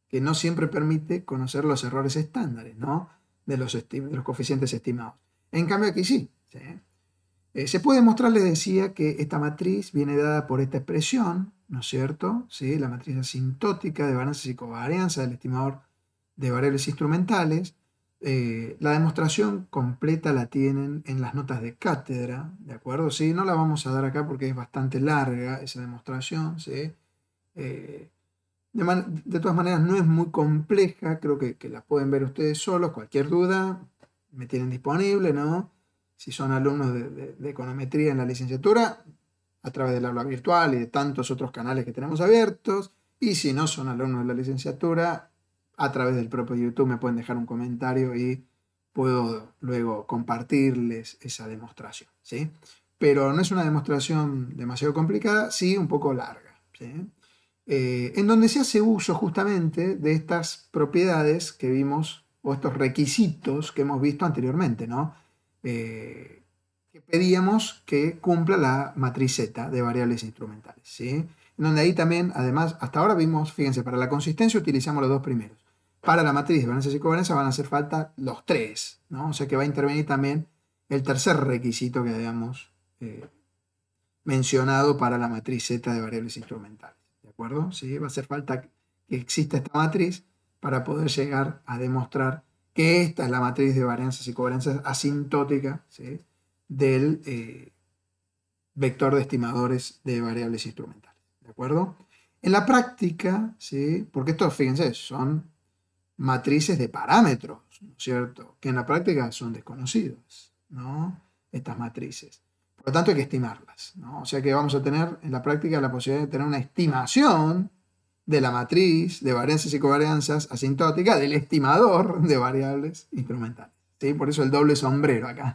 [SPEAKER 1] que no siempre permite conocer los errores estándares, ¿no? de los, coeficientes estimados. En cambio aquí sí. Eh, se puede mostrar, les decía, que esta matriz viene dada por esta expresión, ¿no es cierto? ¿Sí? La matriz asintótica de varianza y covarianza del estimador de variables instrumentales. Eh, la demostración completa la tienen en las notas de cátedra, ¿de acuerdo? Sí, no la vamos a dar acá porque es bastante larga esa demostración, ¿sí? Eh, de, todas maneras, no es muy compleja, creo que, que, la pueden ver ustedes solos. Cualquier duda me tienen disponible, ¿no? Si son alumnos de, de, econometría en la licenciatura, a través del aula virtual y de tantos otros canales que tenemos abiertos. Y si no son alumnos de la licenciatura, a través del propio YouTube me pueden dejar un comentario y puedo luego compartirles esa demostración, ¿sí? Pero no es una demostración demasiado complicada, sí un poco larga, ¿sí? Eh, en donde se hace uso justamente de estas propiedades que vimos, o estos requisitos que hemos visto anteriormente, ¿no? Eh, que pedíamos que cumpla la matriz Z de variables instrumentales, ¿sí? En donde ahí también, además, hasta ahora vimos, fíjense, para la consistencia utilizamos los dos primeros. Para la matriz de valencia y covarianza van a hacer falta los tres, ¿no? O sea que va a intervenir también el tercer requisito que habíamos eh, mencionado para la matriz Z de variables instrumentales acuerdo? Va a hacer falta que exista esta matriz para poder llegar a demostrar que esta es la matriz de varianzas y covarianzas asintótica del eh, vector de estimadores de variables instrumentales. ¿De acuerdo? En la práctica, ¿sí? porque esto, fíjense, son matrices de parámetros, cierto? Que en la práctica son desconocidos, ¿no? Estas matrices. Por lo tanto, hay que estimarlas. O sea que vamos a tener en la práctica la posibilidad de tener una estimación de la matriz de varianzas y covarianzas asintóticas del estimador de variables instrumentales. ¿sí? Por eso el doble sombrero acá,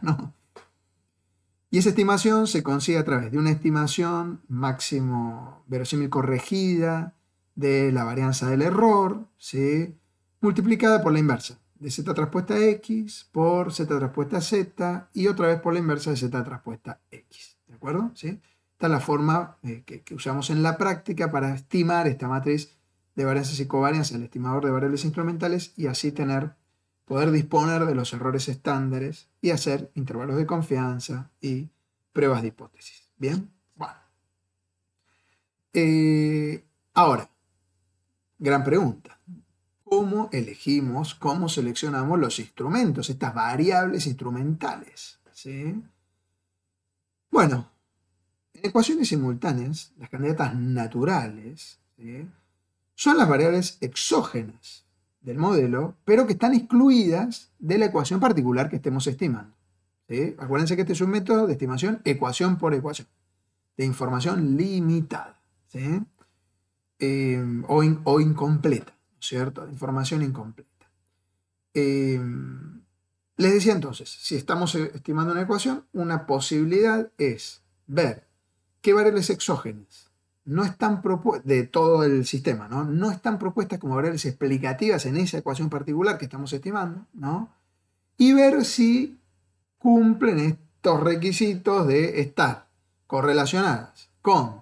[SPEAKER 1] Y esa estimación se consigue a través de una estimación máximo verosímil corregida de la varianza del error, ¿sí? multiplicada por la inversa de z traspuesta x por z transpuesta z y otra vez por la inversa de z traspuesta x. ¿De acuerdo? ¿Sí? Esta es la forma eh, que, usamos en la práctica para estimar esta matriz de varianzas y covarianzas, el estimador de variables instrumentales y así tener, poder disponer de los errores estándares y hacer intervalos de confianza y pruebas de hipótesis. ¿Bien? Bueno. Eh, ahora, gran pregunta cómo elegimos, cómo seleccionamos los instrumentos, estas variables instrumentales. Bueno, en ecuaciones simultáneas, las candidatas naturales son las variables exógenas del modelo, pero que están excluidas de la ecuación particular que estemos estimando. Acuérdense que este es un método de estimación ecuación por ecuación, de información limitada eh, o incompleta cierto?, de información incompleta. Em, les decía entonces, si estamos e, estimando una ecuación, una posibilidad es ver qué variables exógenas no están de todo el sistema, ¿no? No están propuestas como variables explicativas en esa ecuación particular que estamos estimando, ¿no? Y ver si cumplen estos requisitos de estar correlacionadas con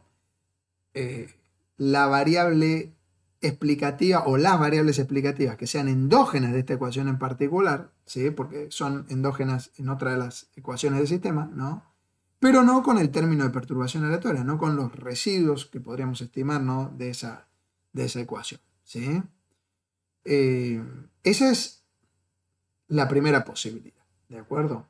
[SPEAKER 1] eh, la variable explicativa o las variables explicativas que sean endógenas de esta ecuación en particular, ¿sí? porque son endógenas en otra de las ecuaciones del sistema, pero no con el término de perturbación aleatoria, no con los residuos que podríamos estimar ¿no? de, esa, de esa ecuación. ¿sí? Eh, esa es la primera posibilidad, ¿de acuerdo?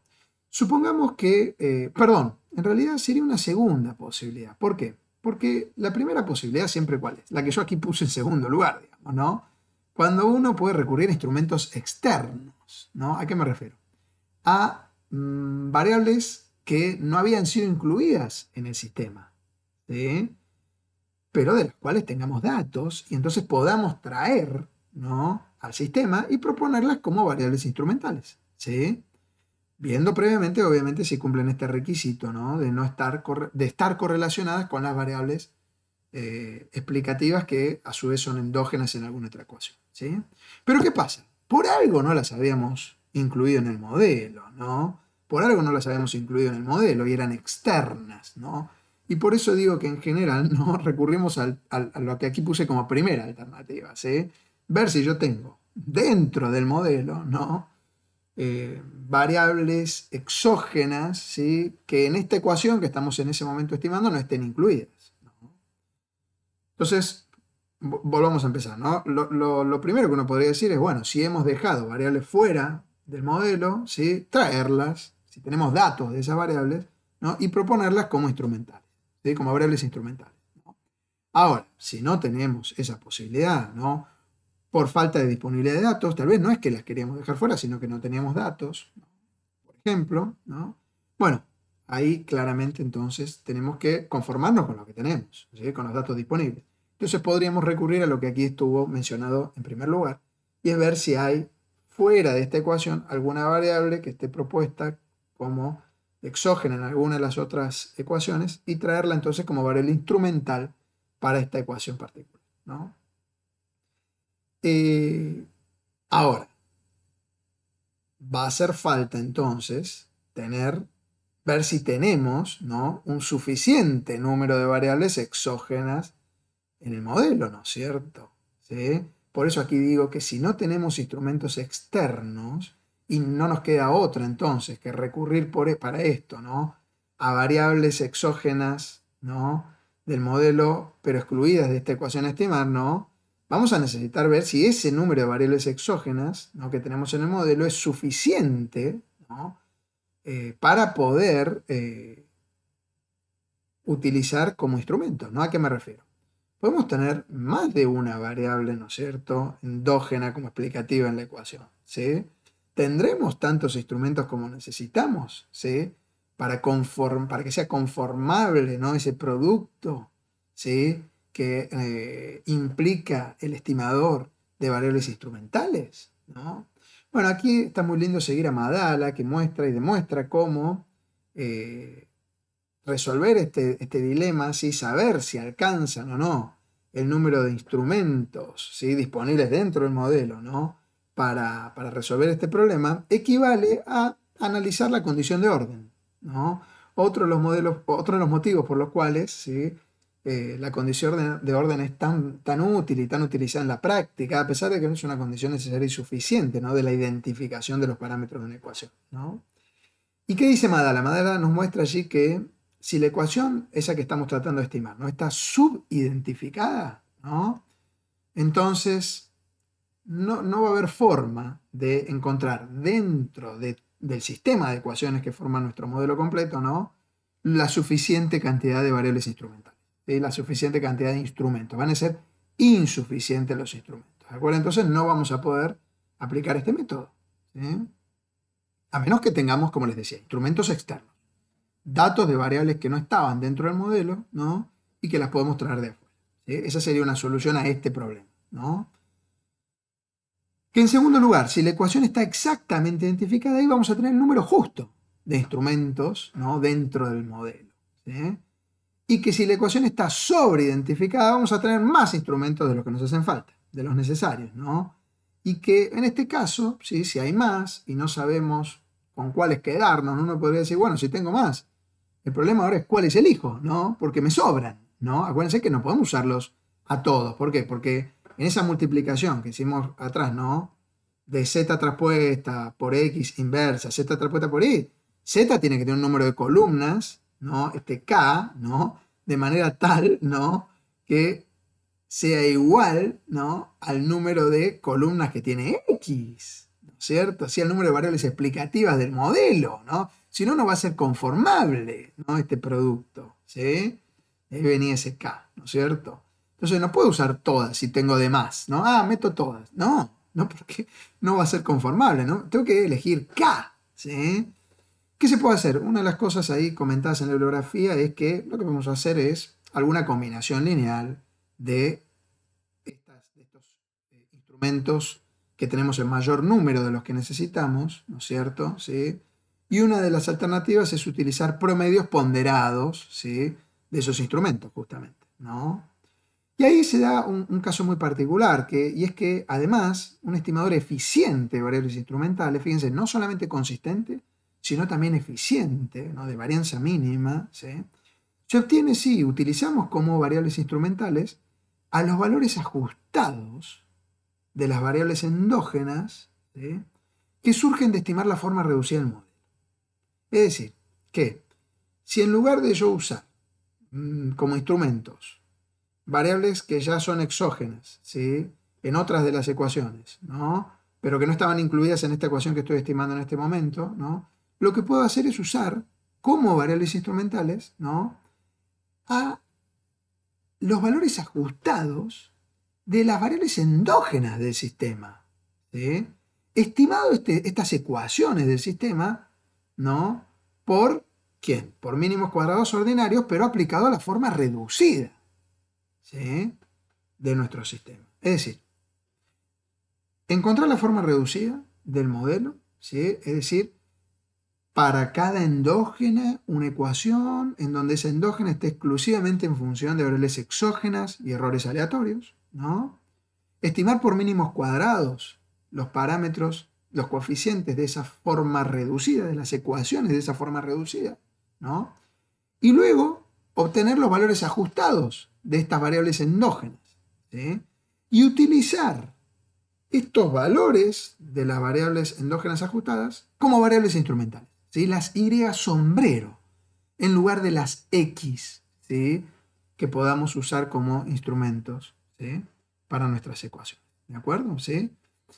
[SPEAKER 1] Supongamos que, eh, perdón, en realidad sería una segunda posibilidad. ¿Por qué? Porque la primera posibilidad siempre cuál es, la que yo aquí puse en segundo lugar, digamos, ¿no? Cuando uno puede recurrir a instrumentos externos, ¿no? ¿A qué me refiero? A mm, variables que no habían sido incluidas en el sistema, ¿sí? pero de las cuales tengamos datos y entonces podamos traer ¿no? al sistema y proponerlas como variables instrumentales. ¿sí? Viendo previamente, obviamente, si cumplen este requisito, ¿no? De, no estar, de estar correlacionadas con las variables eh, explicativas que a su vez son endógenas en alguna otra ecuación. ¿sí? Pero ¿qué pasa? Por algo no las habíamos incluido en el modelo, ¿no? Por algo no las habíamos incluido en el modelo y eran externas, ¿no? Y por eso digo que en general (laughs) no recurrimos a lo que aquí puse como primera alternativa, ¿sí? Ver si yo tengo dentro del modelo, ¿no? Eh, variables exógenas ¿sí? que en esta ecuación que estamos en ese momento estimando no estén incluidas. Entonces, volvamos a empezar. Lo, primero que uno podría decir es, bueno, si hemos dejado variables fuera del modelo, ¿sí? traerlas, si tenemos datos de esas variables, y proponerlas como instrumentales, como variables instrumentales. Ahora, si no tenemos esa posibilidad, ¿no? por falta de disponibilidad de datos, tal vez no es que las queríamos dejar fuera, sino que no teníamos datos, por ejemplo, ¿no? Bueno, ahí claramente entonces tenemos que conformarnos con lo que tenemos, con los datos disponibles. Entonces podríamos recurrir a lo que aquí estuvo mencionado en primer lugar, y es ver si hay fuera de esta ecuación alguna variable que esté propuesta como exógena en alguna de las otras ecuaciones y traerla entonces como variable instrumental para esta ecuación particular, ¿no? Este, ahora, va a hacer falta entonces tener, ver si tenemos ¿no? un suficiente número de variables exógenas en el modelo, ¿no es cierto? ¿Sí? Por eso aquí digo que si no tenemos instrumentos externos y no nos queda otra entonces que recurrir por, e, para esto, ¿no? A variables exógenas, ¿no? Del modelo, pero excluidas de esta ecuación a estimar, ¿no? vamos a necesitar ver si ese número de variables exógenas que tenemos en el modelo es suficiente eh, para poder eh, utilizar como instrumento. ¿no? ¿A qué me refiero? Podemos tener más de una variable, ¿no es cierto?, endógena como explicativa en la ecuación, ¿sí? Tendremos tantos instrumentos como necesitamos, ¿sí? Para, para que sea conformable, ¿no? Ese producto, ¿sí? que eh, implica el estimador de variables instrumentales. ¿no? Bueno, aquí está muy lindo seguir a Madala, que muestra y demuestra cómo eh, resolver este, este dilema, si saber si alcanzan o no el número de instrumentos disponibles dentro del modelo ¿no? para, resolver este problema, equivale a analizar la condición de orden. ¿no? Otro, de los modelos, otro de los motivos por los cuales eh, la condición de orden es tan, tan útil y tan utilizada en la práctica, a pesar de que no es una condición necesaria y suficiente ¿no? de la identificación de los parámetros de una ecuación. ¿Y qué dice Madala? Madala nos muestra allí que si la ecuación, esa que estamos tratando de estimar, no está subidentificada, entonces no, va a haber forma de encontrar dentro del sistema de ecuaciones que forma nuestro modelo completo ¿no? la suficiente cantidad de variables instrumentales la suficiente cantidad de instrumentos. Van a ser insuficientes los instrumentos. ¿De acuerdo? Entonces no vamos a poder aplicar este método. A menos que tengamos, como les decía, instrumentos externos. Datos de variables que no estaban dentro del modelo, ¿no? Y que las podemos traer de afuera. Esa sería una solución a este problema, ¿no? Que en segundo lugar, si la ecuación está exactamente identificada, ahí vamos a tener el número justo de instrumentos ¿no? dentro del modelo. ¿sí? y que si la ecuación está sobreidentificada vamos a tener más instrumentos de los que nos hacen falta, de los necesarios, ¿no? Y que en este caso, ¿sí? si hay más y no sabemos con cuáles quedarnos, uno podría decir, bueno, si tengo más, el problema ahora es cuáles elijo, ¿no? Porque me sobran, ¿no? Acuérdense que no podemos usarlos a todos, ¿por qué? Porque en esa multiplicación que hicimos atrás, ¿no? De z traspuesta por x inversa, z traspuesta por y, z tiene que tener un número de columnas, ¿no? Este K, ¿no? De manera tal, ¿no? Que sea igual, ¿no? Al número de columnas que tiene X, ¿no es cierto? Así el número de variables explicativas del modelo, ¿no? Si no, no va a ser conformable, ¿no? Este producto, ¿sí? Ahí venía ese K, ¿no es cierto? Entonces no puedo usar todas si tengo demás ¿no? Ah, meto todas. No, no, (laughs) porque no va a ser conformable, ¿no? Tengo que elegir K, ¿sí? ¿Qué se puede hacer? Una de las cosas ahí comentadas en la bibliografía es que lo que podemos hacer es alguna combinación lineal de, estos eh, instrumentos que tenemos el mayor número de los que necesitamos, ¿no es cierto? Y una de las alternativas es utilizar promedios ponderados de esos instrumentos, justamente, Y ahí se da un, caso muy particular, que, y es que además un estimador eficiente de variables instrumentales, fíjense, no solamente consistente, sino también eficiente, ¿no? de varianza mínima, se obtiene si utilizamos como variables instrumentales a los valores ajustados de las variables endógenas que surgen de estimar la forma reducida del modelo. Es decir, que si en lugar de yo usar mm, como instrumentos variables que ya son exógenas ¿sí? en otras de las ecuaciones, ¿no? pero que no estaban incluidas en esta ecuación que estoy estimando en este momento, ¿no? lo que puedo hacer es usar como variables instrumentales ¿no? a los valores ajustados de las variables endógenas del sistema. Estimado este, estas ecuaciones del sistema ¿no? por ¿quién? Por mínimos cuadrados ordinarios, pero aplicado a la forma reducida de nuestro sistema. Es decir, encontrar la forma reducida del modelo, es decir, para cada endógena una ecuación en donde esa endógena esté exclusivamente en función de variables exógenas y errores aleatorios, Estimar por mínimos cuadrados los parámetros, los coeficientes de esa forma reducida, de las ecuaciones de esa forma reducida, Y luego obtener los valores ajustados de estas variables endógenas, Y utilizar estos valores de las variables endógenas ajustadas como variables instrumentales las Y sombrero, en lugar de las X ¿sí? que podamos usar como instrumentos ¿sí? para nuestras ecuaciones. ¿De acuerdo? ¿Sí?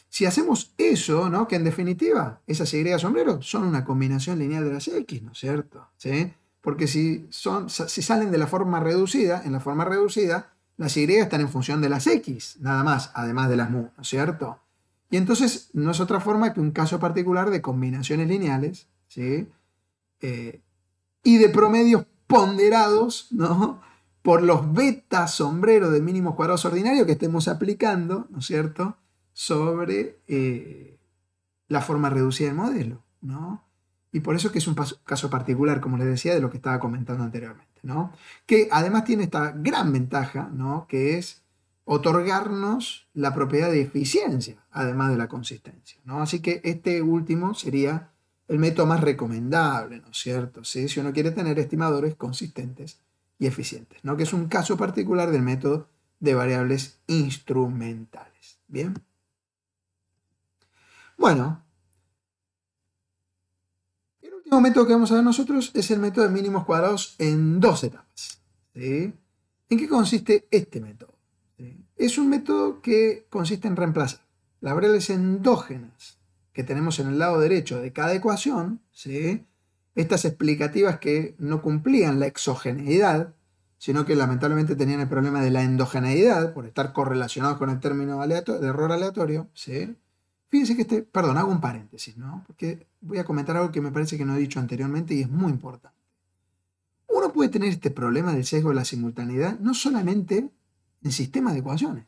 [SPEAKER 1] Si hacemos eso, ¿no? que en definitiva esas Y sombrero son una combinación lineal de las X, ¿no es cierto? ¿Sí? Porque si, son, si salen de la forma reducida, en la forma reducida, las Y están en función de las X, nada más, además de las mu, ¿no es cierto? Y entonces no es otra forma que un caso particular de combinaciones lineales eh, y de promedios ponderados ¿no? por los beta sombreros de mínimos cuadrados ordinarios que estemos aplicando, ¿no es cierto?, sobre eh, la forma reducida del modelo, ¿no? Y por eso que es un caso particular, como les decía, de lo que estaba comentando anteriormente, ¿no? Que además tiene esta gran ventaja, ¿no? Que es otorgarnos la propiedad de eficiencia, además de la consistencia, ¿no? Así que este último sería el método más recomendable, ¿no es cierto? Si uno quiere tener estimadores consistentes y eficientes, ¿no? Que es un caso particular del método de variables instrumentales, ¿bien? Bueno, el último método que vamos a ver nosotros es el método de mínimos cuadrados en dos etapas, ¿En qué consiste este método? Es un método que consiste en reemplazar las variables endógenas que tenemos en el lado derecho de cada ecuación, ¿sí? estas explicativas que no cumplían la exogeneidad, sino que lamentablemente tenían el problema de la endogeneidad, por estar correlacionados con el término aleatorio de error aleatorio, ¿sí? Fíjense que este, perdón, hago un paréntesis, ¿no? Porque voy a comentar algo que me parece que no he dicho anteriormente y es muy importante. Uno puede tener este problema del sesgo de la simultaneidad no solamente en sistemas de ecuaciones,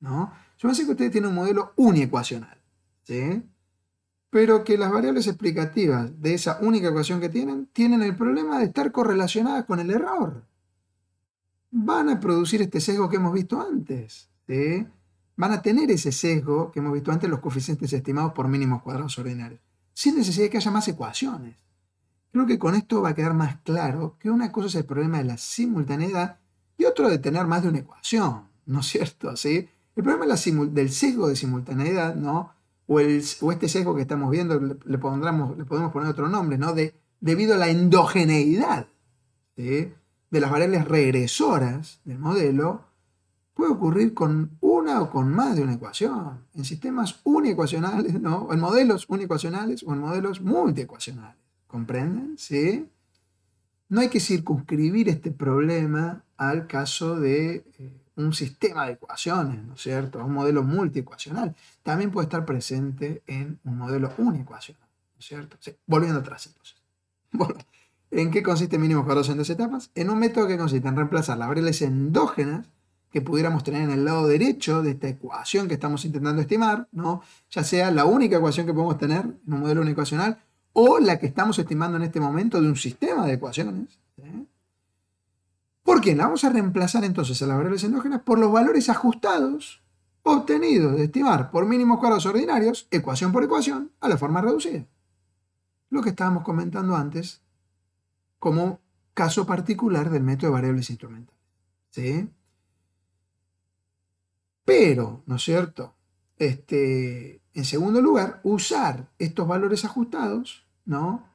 [SPEAKER 1] ¿no? Yo sé que ustedes tienen un modelo uniecuacional, ¿sí? pero que las variables explicativas de esa única ecuación que tienen tienen el problema de estar correlacionadas con el error. Van a producir este sesgo que hemos visto antes. Van a tener ese sesgo que hemos visto antes los coeficientes estimados por mínimos cuadrados ordinarios, sin necesidad de que haya más ecuaciones. Creo que con esto va a quedar más claro que una cosa es el problema de la simultaneidad y otro de tener más de una ecuación, ¿no es cierto? ¿Sí? El problema la del sesgo de simultaneidad, ¿no? o, este sesgo que estamos viendo, le, le podemos poner otro nombre, ¿no? De, debido a la endogeneidad de las variables regresoras del modelo, puede ocurrir con una o con más de una ecuación, en sistemas uniecuacionales, ¿no? O en modelos uniecuacionales o en modelos multiecuacionales. ¿Comprenden? ¿Sí? No hay que circunscribir este problema al caso de eh, un sistema de ecuaciones, ¿no es cierto? Un modelo multiecuacional, también puede estar presente en un modelo uniecuacional, ¿no es cierto? volviendo atrás entonces. (laughs) ¿En qué consiste mínimo cuadrados en dos etapas? En un método que consiste en reemplazar las variables endógenas que pudiéramos tener en el lado derecho de esta ecuación que estamos intentando estimar, ¿no? Ya sea la única ecuación que podemos tener en un modelo uniecuacional o la que estamos estimando en este momento de un sistema de ecuaciones, ¿Por qué? La vamos a reemplazar entonces a las variables endógenas por los valores ajustados obtenidos de estimar por mínimos cuadrados ordinarios, ecuación por ecuación, a la forma reducida. Lo que estábamos comentando antes como caso particular del método de variables instrumentales. ¿Sí? Pero, ¿no es cierto? Este, en segundo lugar, usar estos valores ajustados, ¿no?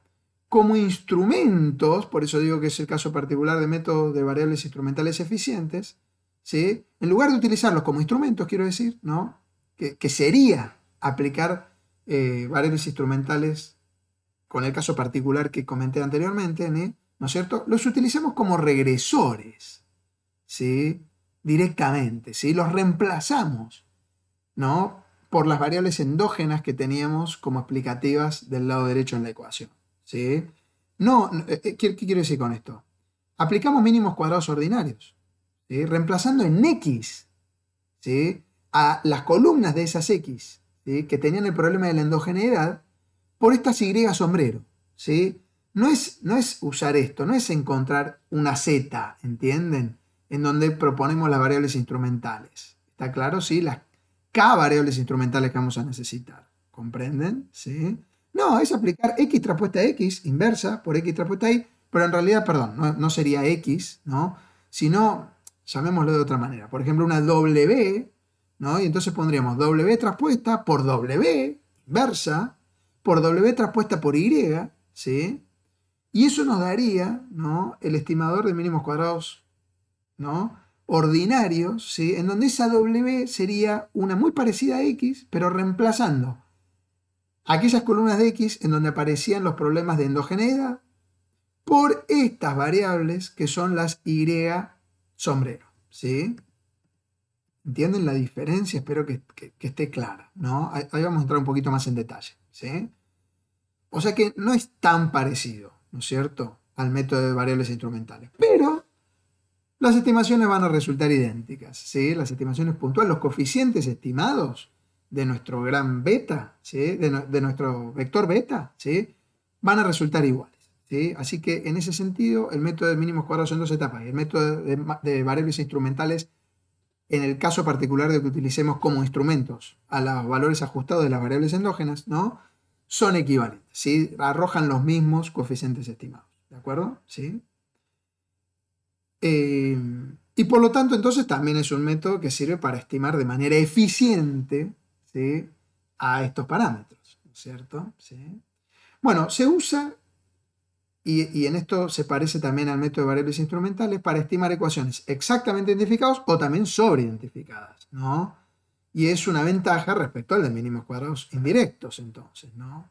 [SPEAKER 1] como instrumentos, por eso digo que es el caso particular de métodos de variables instrumentales eficientes, ¿sí? en lugar de utilizarlos como instrumentos, quiero decir, ¿no? que, sería aplicar eh, variables instrumentales con el caso particular que comenté anteriormente, ¿no es cierto? Los utilizamos como regresores, ¿sí? Directamente, Los reemplazamos, ¿no? Por las variables endógenas que teníamos como explicativas del lado derecho en la ecuación. ¿Sí? No, eh, eh, ¿qué, quiero decir con esto? Aplicamos mínimos cuadrados ordinarios, ¿sí? reemplazando en X ¿sí? a las columnas de esas X que tenían el problema de la endogeneidad por estas Y sombrero. ¿sí? No, es, no es usar esto, no es encontrar una Z, ¿entienden? En donde proponemos las variables instrumentales. ¿Está claro? Sí, las K variables instrumentales que vamos a necesitar. ¿Comprenden? ¿Sí? No, es aplicar X traspuesta X inversa por X traspuesta Y, pero en realidad, perdón, no, sería X, ¿no? Sino, llamémoslo de otra manera. Por ejemplo, una W, ¿no? Y entonces pondríamos W traspuesta por W inversa por W traspuesta por Y, ¿sí? Y eso nos daría, ¿no? El estimador de mínimos cuadrados, ¿no? Ordinarios, ¿sí? En donde esa W sería una muy parecida a X, pero reemplazando aquellas columnas de X en donde aparecían los problemas de endogeneidad por estas variables que son las Y sombrero. ¿sí? ¿Entienden la diferencia? Espero que, esté clara. ¿no? Ahí, vamos a entrar un poquito más en detalle. ¿sí? O sea que no es tan parecido, ¿no es cierto?, al método de variables instrumentales. Pero las estimaciones van a resultar idénticas. ¿sí? Las estimaciones puntuales, los coeficientes estimados de nuestro gran beta, de, nuestro vector beta, ¿sí? van a resultar iguales. Así que en ese sentido, el método de mínimos cuadrados en dos etapas y el método de, variables instrumentales, en el caso particular de que utilicemos como instrumentos a los valores ajustados de las variables endógenas, ¿no? son equivalentes, arrojan los mismos coeficientes estimados. ¿De acuerdo? ¿Sí? Eh, y por lo tanto, entonces también es un método que sirve para estimar de manera eficiente este, a estos parámetros, cierto? ¿Sí? Bueno, se usa, y, en esto se parece también al método de variables instrumentales, para estimar ecuaciones exactamente identificadas o también sobreidentificadas, ¿no? Y es una ventaja respecto al de mínimos cuadrados indirectos, entonces, ¿no?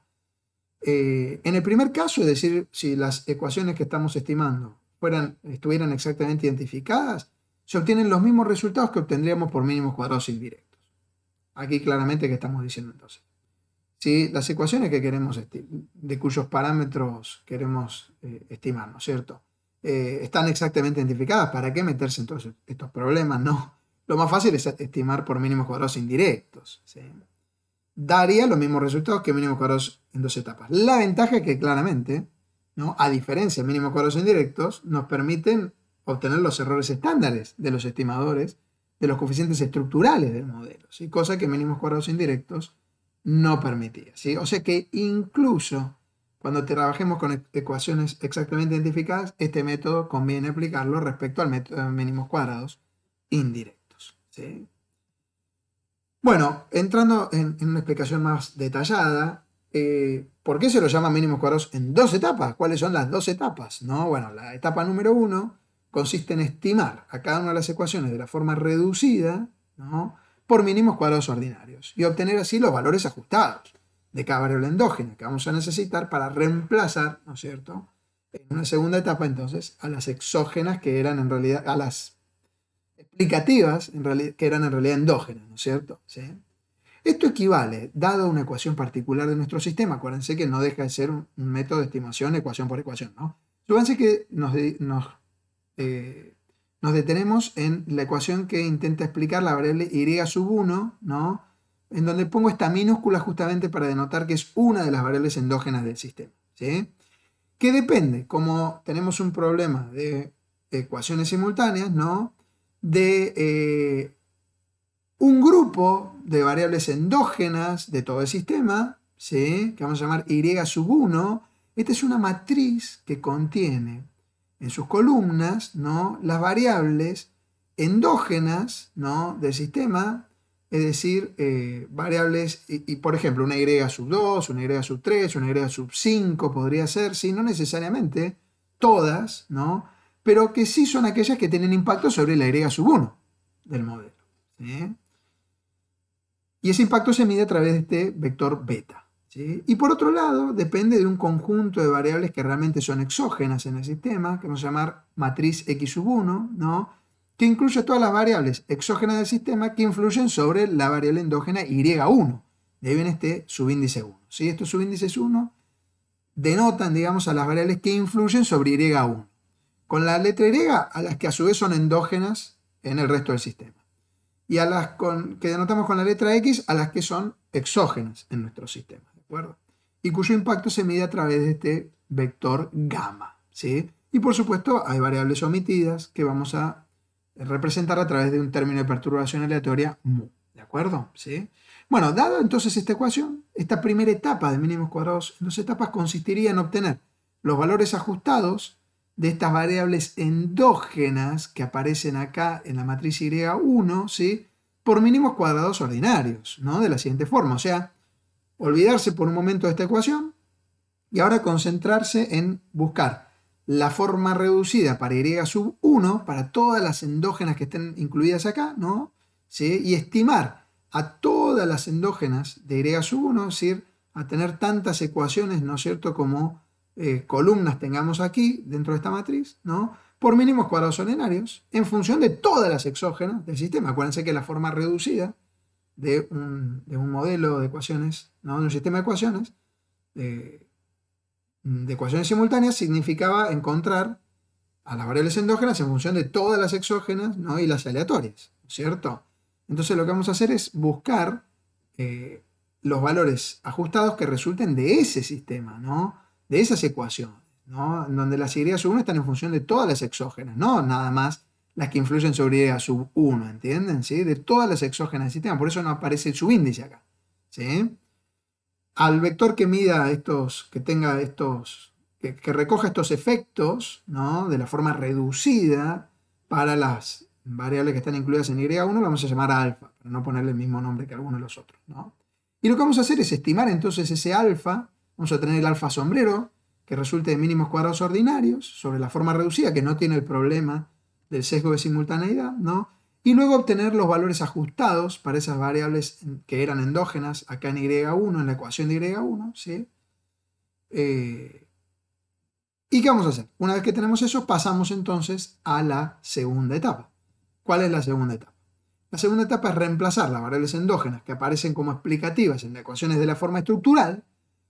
[SPEAKER 1] Eh, en el primer caso, es decir, si las ecuaciones que estamos estimando fueran, estuvieran exactamente identificadas, se obtienen los mismos resultados que obtendríamos por mínimos cuadrados indirectos. Aquí claramente que estamos diciendo entonces. Si las ecuaciones que queremos de cuyos parámetros queremos eh, estimar, ¿no es cierto? Eh, están exactamente identificadas, ¿para qué meterse entonces estos problemas? No. Lo más fácil es estimar por mínimos cuadrados indirectos. Daría los mismos resultados que mínimos cuadrados en dos etapas. La ventaja es que claramente, ¿no? a diferencia de mínimos cuadrados indirectos, nos permiten obtener los errores estándares de los estimadores de los coeficientes estructurales del modelo, ¿sí? cosa que mínimos cuadrados indirectos no permitía. O sea que incluso cuando trabajemos con e-, ecuaciones exactamente identificadas, este método conviene aplicarlo respecto al método de mínimos cuadrados indirectos. ¿sí? Bueno, entrando en, una explicación más detallada, eh, ¿por qué se lo llama mínimos cuadrados en dos etapas? ¿Cuáles son las dos etapas? ¿No? Bueno, la etapa número uno consiste en estimar a cada una de las ecuaciones de la forma reducida por mínimos cuadrados ordinarios y obtener así los valores ajustados de cada variable endógena que vamos a necesitar para reemplazar, ¿no es cierto?, en una segunda etapa entonces a las exógenas que eran en realidad, a las explicativas en realidad, que eran en realidad endógenas, ¿no es cierto? Esto equivale, dado una ecuación particular de nuestro sistema, acuérdense que no deja de ser un, método de estimación ecuación por ecuación, ¿no? Súbanse que nos, nos eh, nos detenemos en la ecuación que intenta explicar la variable y sub 1, ¿no? En donde pongo esta minúscula justamente para denotar que es una de las variables endógenas del sistema, ¿sí? Que depende, como tenemos un problema de ecuaciones simultáneas, ¿no? De eh, un grupo de variables endógenas de todo el sistema, ¿sí? que vamos a llamar Y sub 1, esta es una matriz que contiene en sus columnas ¿no? las variables endógenas ¿no? del sistema, es decir, eh, variables, y, por ejemplo, una Y sub 2, una Y sub 3, una Y sub 5 podría ser, si no necesariamente todas, ¿no? pero que sí son aquellas que tienen impacto sobre la Y sub 1 del modelo. Y ese impacto se mide a través de este vector beta. Y por otro lado, depende de un conjunto de variables que realmente son exógenas en el sistema, que vamos a llamar matriz X sub 1, que incluye todas las variables exógenas del sistema que influyen sobre la variable endógena Y1. De ahí viene este subíndice 1. Estos subíndices 1 denotan, digamos, a las variables que influyen sobre Y1, con la letra Y a las que a su vez son endógenas en el resto del sistema, y a las que denotamos con la letra X a las que son exógenas en nuestro sistema acuerdo? Y cuyo impacto se mide a través de este vector gamma, ¿sí? Y por supuesto hay variables omitidas que vamos a representar a través de un término de perturbación aleatoria mu, ¿de acuerdo? ¿Sí? Bueno, dado entonces esta ecuación, esta primera etapa de mínimos cuadrados en dos etapas consistiría en obtener los valores ajustados de estas variables endógenas que aparecen acá en la matriz Y1, ¿sí? Por mínimos cuadrados ordinarios, ¿no? De la siguiente forma, o sea, olvidarse por un momento de esta ecuación y ahora concentrarse en buscar la forma reducida para y sub 1, para todas las endógenas que estén incluidas acá, ¿no? ¿Sí? Y estimar a todas las endógenas de y sub 1, es decir, a tener tantas ecuaciones, ¿no es cierto?, como eh, columnas tengamos aquí dentro de esta matriz, ¿no? Por mínimos cuadrados ordinarios, en función de todas las exógenas del sistema. Acuérdense que la forma reducida de un, modelo de ecuaciones, ¿no? de un sistema de ecuaciones, de, ecuaciones simultáneas, significaba encontrar a las variables endógenas en función de todas las exógenas ¿no? y las aleatorias, ¿cierto? Entonces lo que vamos a hacer es buscar eh, los valores ajustados que resulten de ese sistema, ¿no? De esas ecuaciones, ¿no? Donde las y1 están en función de todas las exógenas, no nada más las que influyen sobre Y sub 1, ¿entienden? De todas las exógenas del sistema, por eso no aparece el subíndice acá. Al vector que mida estos, que tenga estos, que, recoja estos efectos, ¿no? De la forma reducida para las variables que están incluidas en Y1, lo vamos a llamar alfa, para no ponerle el mismo nombre que alguno de los otros, Y lo que vamos a hacer es estimar entonces ese alfa, vamos a tener el alfa sombrero, que resulte de mínimos cuadrados ordinarios, sobre la forma reducida, que no tiene el problema del sesgo de simultaneidad, ¿no? Y luego obtener los valores ajustados para esas variables que eran endógenas, acá en Y1, en la ecuación de Y1, ¿sí? Eh, ¿Y qué vamos a hacer? Una vez que tenemos eso, pasamos entonces a la segunda etapa. ¿Cuál es la segunda etapa? La segunda etapa es reemplazar las variables endógenas que aparecen como explicativas en las ecuaciones de la forma estructural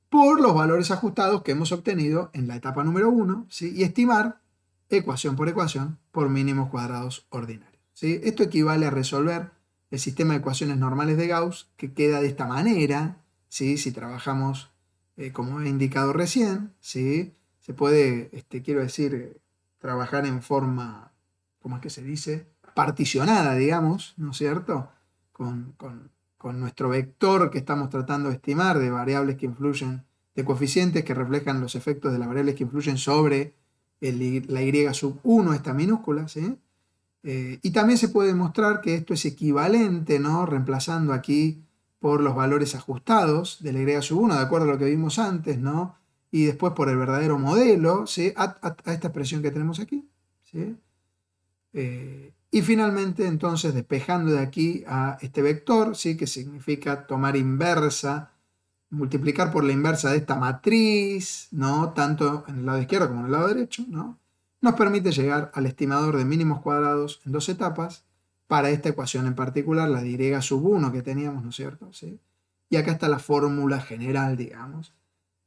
[SPEAKER 1] por los valores ajustados que hemos obtenido en la etapa número 1 ¿sí? y estimar ecuación por ecuación por mínimos cuadrados ordinarios. ¿sí? Esto equivale a resolver el sistema de ecuaciones normales de Gauss, que queda de esta manera, ¿sí? si trabajamos eh, como he indicado recién, ¿sí? se puede, este, quiero decir, eh, trabajar en forma, ¿cómo es que se dice? Particionada, digamos, ¿no es cierto? Con, con, con nuestro vector que estamos tratando de estimar de variables que influyen, de coeficientes que reflejan los efectos de las variables que influyen sobre la y sub 1 esta minúscula, ¿sí? ¿eh? Eh, y también se puede demostrar que esto es equivalente, ¿no? Reemplazando aquí por los valores ajustados de la y sub 1, de acuerdo a lo que vimos antes, ¿no? Y después por el verdadero modelo, ¿sí? A, esta expresión que tenemos aquí, ¿sí? Eh, y finalmente, entonces, despejando de aquí a este vector, ¿sí? Que significa tomar inversa multiplicar por la inversa de esta matriz, ¿no? Tanto en el lado izquierdo como en el lado derecho, ¿no? Nos permite llegar al estimador de mínimos cuadrados en dos etapas para esta ecuación en particular, la y sub 1 que teníamos, ¿no es cierto? Y acá está la fórmula general, digamos,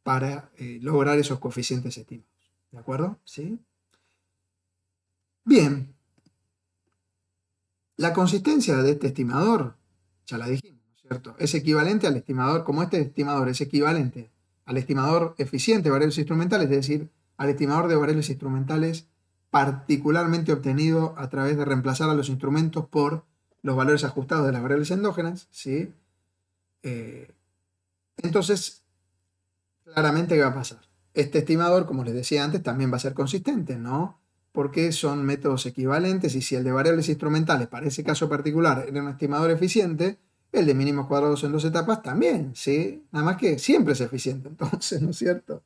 [SPEAKER 1] para eh, lograr esos coeficientes estimados. ¿De acuerdo? ¿Sí? Bien. La consistencia de este estimador, ya la dijimos. Es equivalente al estimador, como este estimador es equivalente al estimador eficiente de variables instrumentales, es decir, al estimador de variables instrumentales particularmente obtenido a través de reemplazar a los instrumentos por los valores ajustados de las variables endógenas, ¿sí? Eh, entonces, claramente, ¿qué va a pasar? Este estimador, como les decía antes, también va a ser consistente, ¿no? Porque son métodos equivalentes y si el de variables instrumentales para ese caso particular era un estimador eficiente, el de mínimos cuadrados en dos etapas también, ¿sí? Nada más que siempre es eficiente, (laughs) entonces, ¿no es cierto?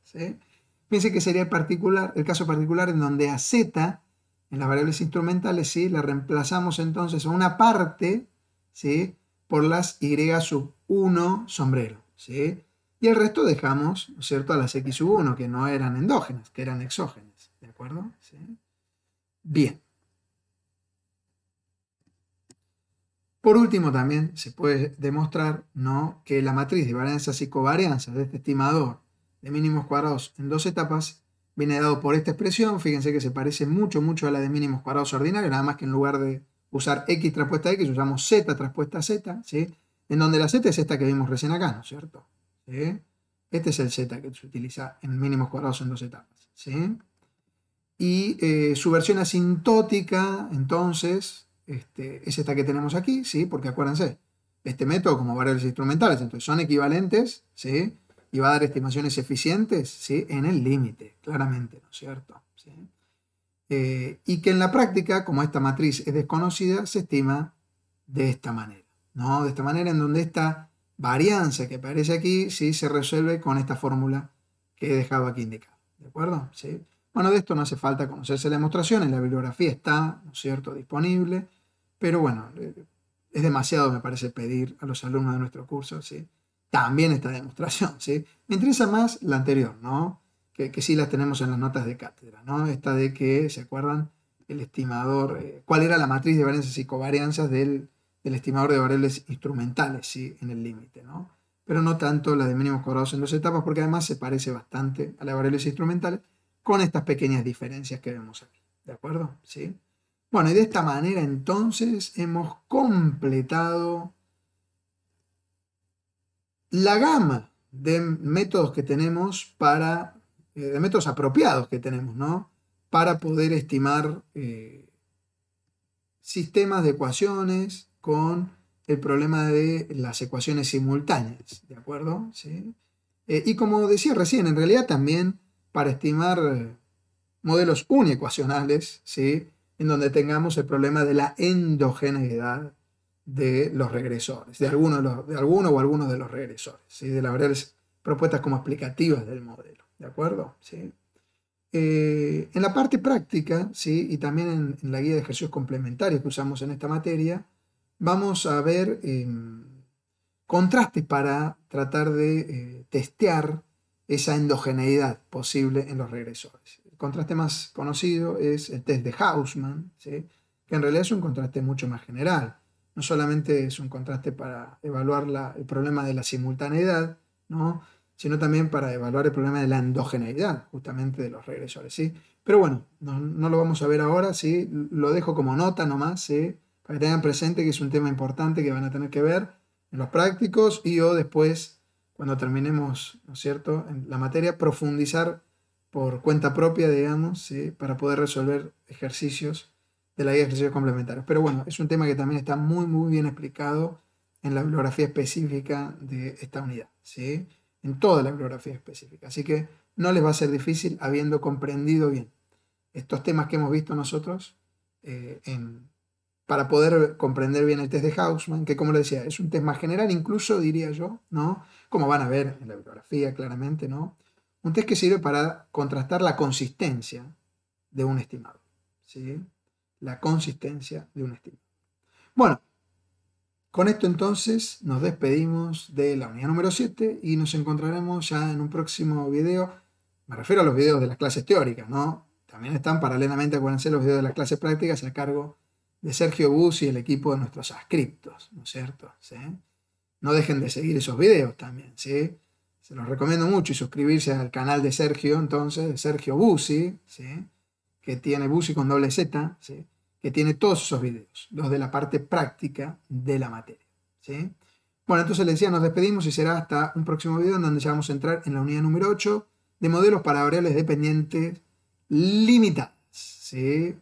[SPEAKER 1] Fíjense que sería el, particular, el caso particular en donde a z, en las variables instrumentales, La reemplazamos entonces a una parte, ¿sí? Por las y sub 1 sombrero, ¿sí? Y el resto dejamos, ¿no es cierto?, a las x sub 1, que no eran endógenas, que eran exógenas, ¿de acuerdo? Bien. Por último, también se puede demostrar ¿no? que la matriz de varianzas y covarianzas de este estimador de mínimos cuadrados en dos etapas viene dado por esta expresión. Fíjense que se parece mucho, mucho a la de mínimos cuadrados ordinarios, nada más que en lugar de usar x traspuesta a x, usamos z traspuesta z, en donde la z es esta que vimos recién acá, ¿no es cierto? Este es el z que se utiliza en mínimos cuadrados en dos etapas. Y eh, su versión asintótica, entonces, este, es esta que tenemos aquí, ¿sí? Porque acuérdense, este método como variables instrumentales, entonces son equivalentes, Y va a dar estimaciones eficientes, En el límite, claramente, ¿no es cierto? Eh, y que en la práctica, como esta matriz es desconocida, se estima de esta manera, ¿no? De esta manera en donde esta varianza que aparece aquí, ¿sí? Se resuelve con esta fórmula que he dejado aquí indicada, ¿de acuerdo? Bueno, de esto no hace falta conocerse la demostración, en la bibliografía está, ¿no es cierto?, disponible. Pero bueno, eh, es demasiado, me parece, pedir a los alumnos de nuestro curso, ¿sí? También esta demostración, ¿sí? Me interesa más la anterior, ¿no? Que, sí las tenemos en las notas de cátedra, ¿no? Esta de que, ¿se acuerdan? El estimador, eh, ¿cuál era la matriz de varianzas y covarianzas del, estimador de variables instrumentales, ¿sí? En el límite, ¿no? Pero no tanto la de mínimos cuadrados en dos etapas, porque además se parece bastante a las variables instrumentales con estas pequeñas diferencias que vemos aquí, ¿de acuerdo? ¿Sí? Bueno, y de esta manera entonces hemos completado la gama de métodos que tenemos para, eh, de métodos apropiados que tenemos, ¿no? Para poder estimar eh, sistemas de ecuaciones con el problema de las ecuaciones simultáneas, ¿de acuerdo? ¿Sí? Eh, y como decía recién, en realidad también para estimar modelos uniecuacionales, ¿sí? en donde tengamos el problema de la endogeneidad de los regresores, de alguno, de, alguno o algunos de los regresores, de las propuestas como explicativas del modelo. ¿De acuerdo? Eh, en la parte práctica, ¿sí? y también en, la guía de ejercicios complementarios que usamos en esta materia, vamos a ver em, contrastes para tratar de eh, testear esa endogeneidad posible en los regresores contraste más conocido es el test de Hausmann, que en realidad es un contraste mucho más general. No solamente es un contraste para evaluar el problema de la simultaneidad, sino también para evaluar el problema de la endogeneidad, justamente de los regresores. ¿sí? Pero bueno, no, lo vamos a ver ahora, ¿sí? lo dejo como nota nomás, para que tengan presente que es un tema importante que van a tener que ver en los prácticos y o después, cuando terminemos, ¿no cierto?, en la materia, profundizar por cuenta propia, digamos, para poder resolver ejercicios de la guía de ejercicios complementarios. Pero bueno, es un tema que también está muy, muy bien explicado en la bibliografía específica de esta unidad, ¿sí? en toda la bibliografía específica. Así que no les va a ser difícil habiendo comprendido bien estos temas que hemos visto nosotros eh, para poder comprender bien el test de Hausmann, que como les decía, es un test más general, incluso diría yo, ¿no? Como van a ver en la bibliografía claramente, ¿no? Un test que sirve para contrastar la consistencia de un estimado. ¿sí? La consistencia de un estimado. Bueno, con esto entonces nos despedimos de la unidad número 7 y nos encontraremos ya en un próximo video. Me refiero a los videos de las clases teóricas, ¿no? También están paralelamente, acuérdense, los videos de las clases prácticas a cargo de Sergio Bus y el equipo de nuestros ascriptos, ¿no es cierto? ¿Sí? No dejen de seguir esos videos también, ¿sí? se los recomiendo mucho y suscribirse al canal de Sergio, entonces, de Sergio Busi, ¿sí? que tiene Busi con doble Z, ¿sí? que tiene todos esos videos, los de la parte práctica de la materia. ¿sí? Bueno, entonces les decía, nos despedimos y será hasta un próximo video en donde ya vamos a entrar en la unidad número 8 de modelos para variables dependientes limitadas. ¿sí?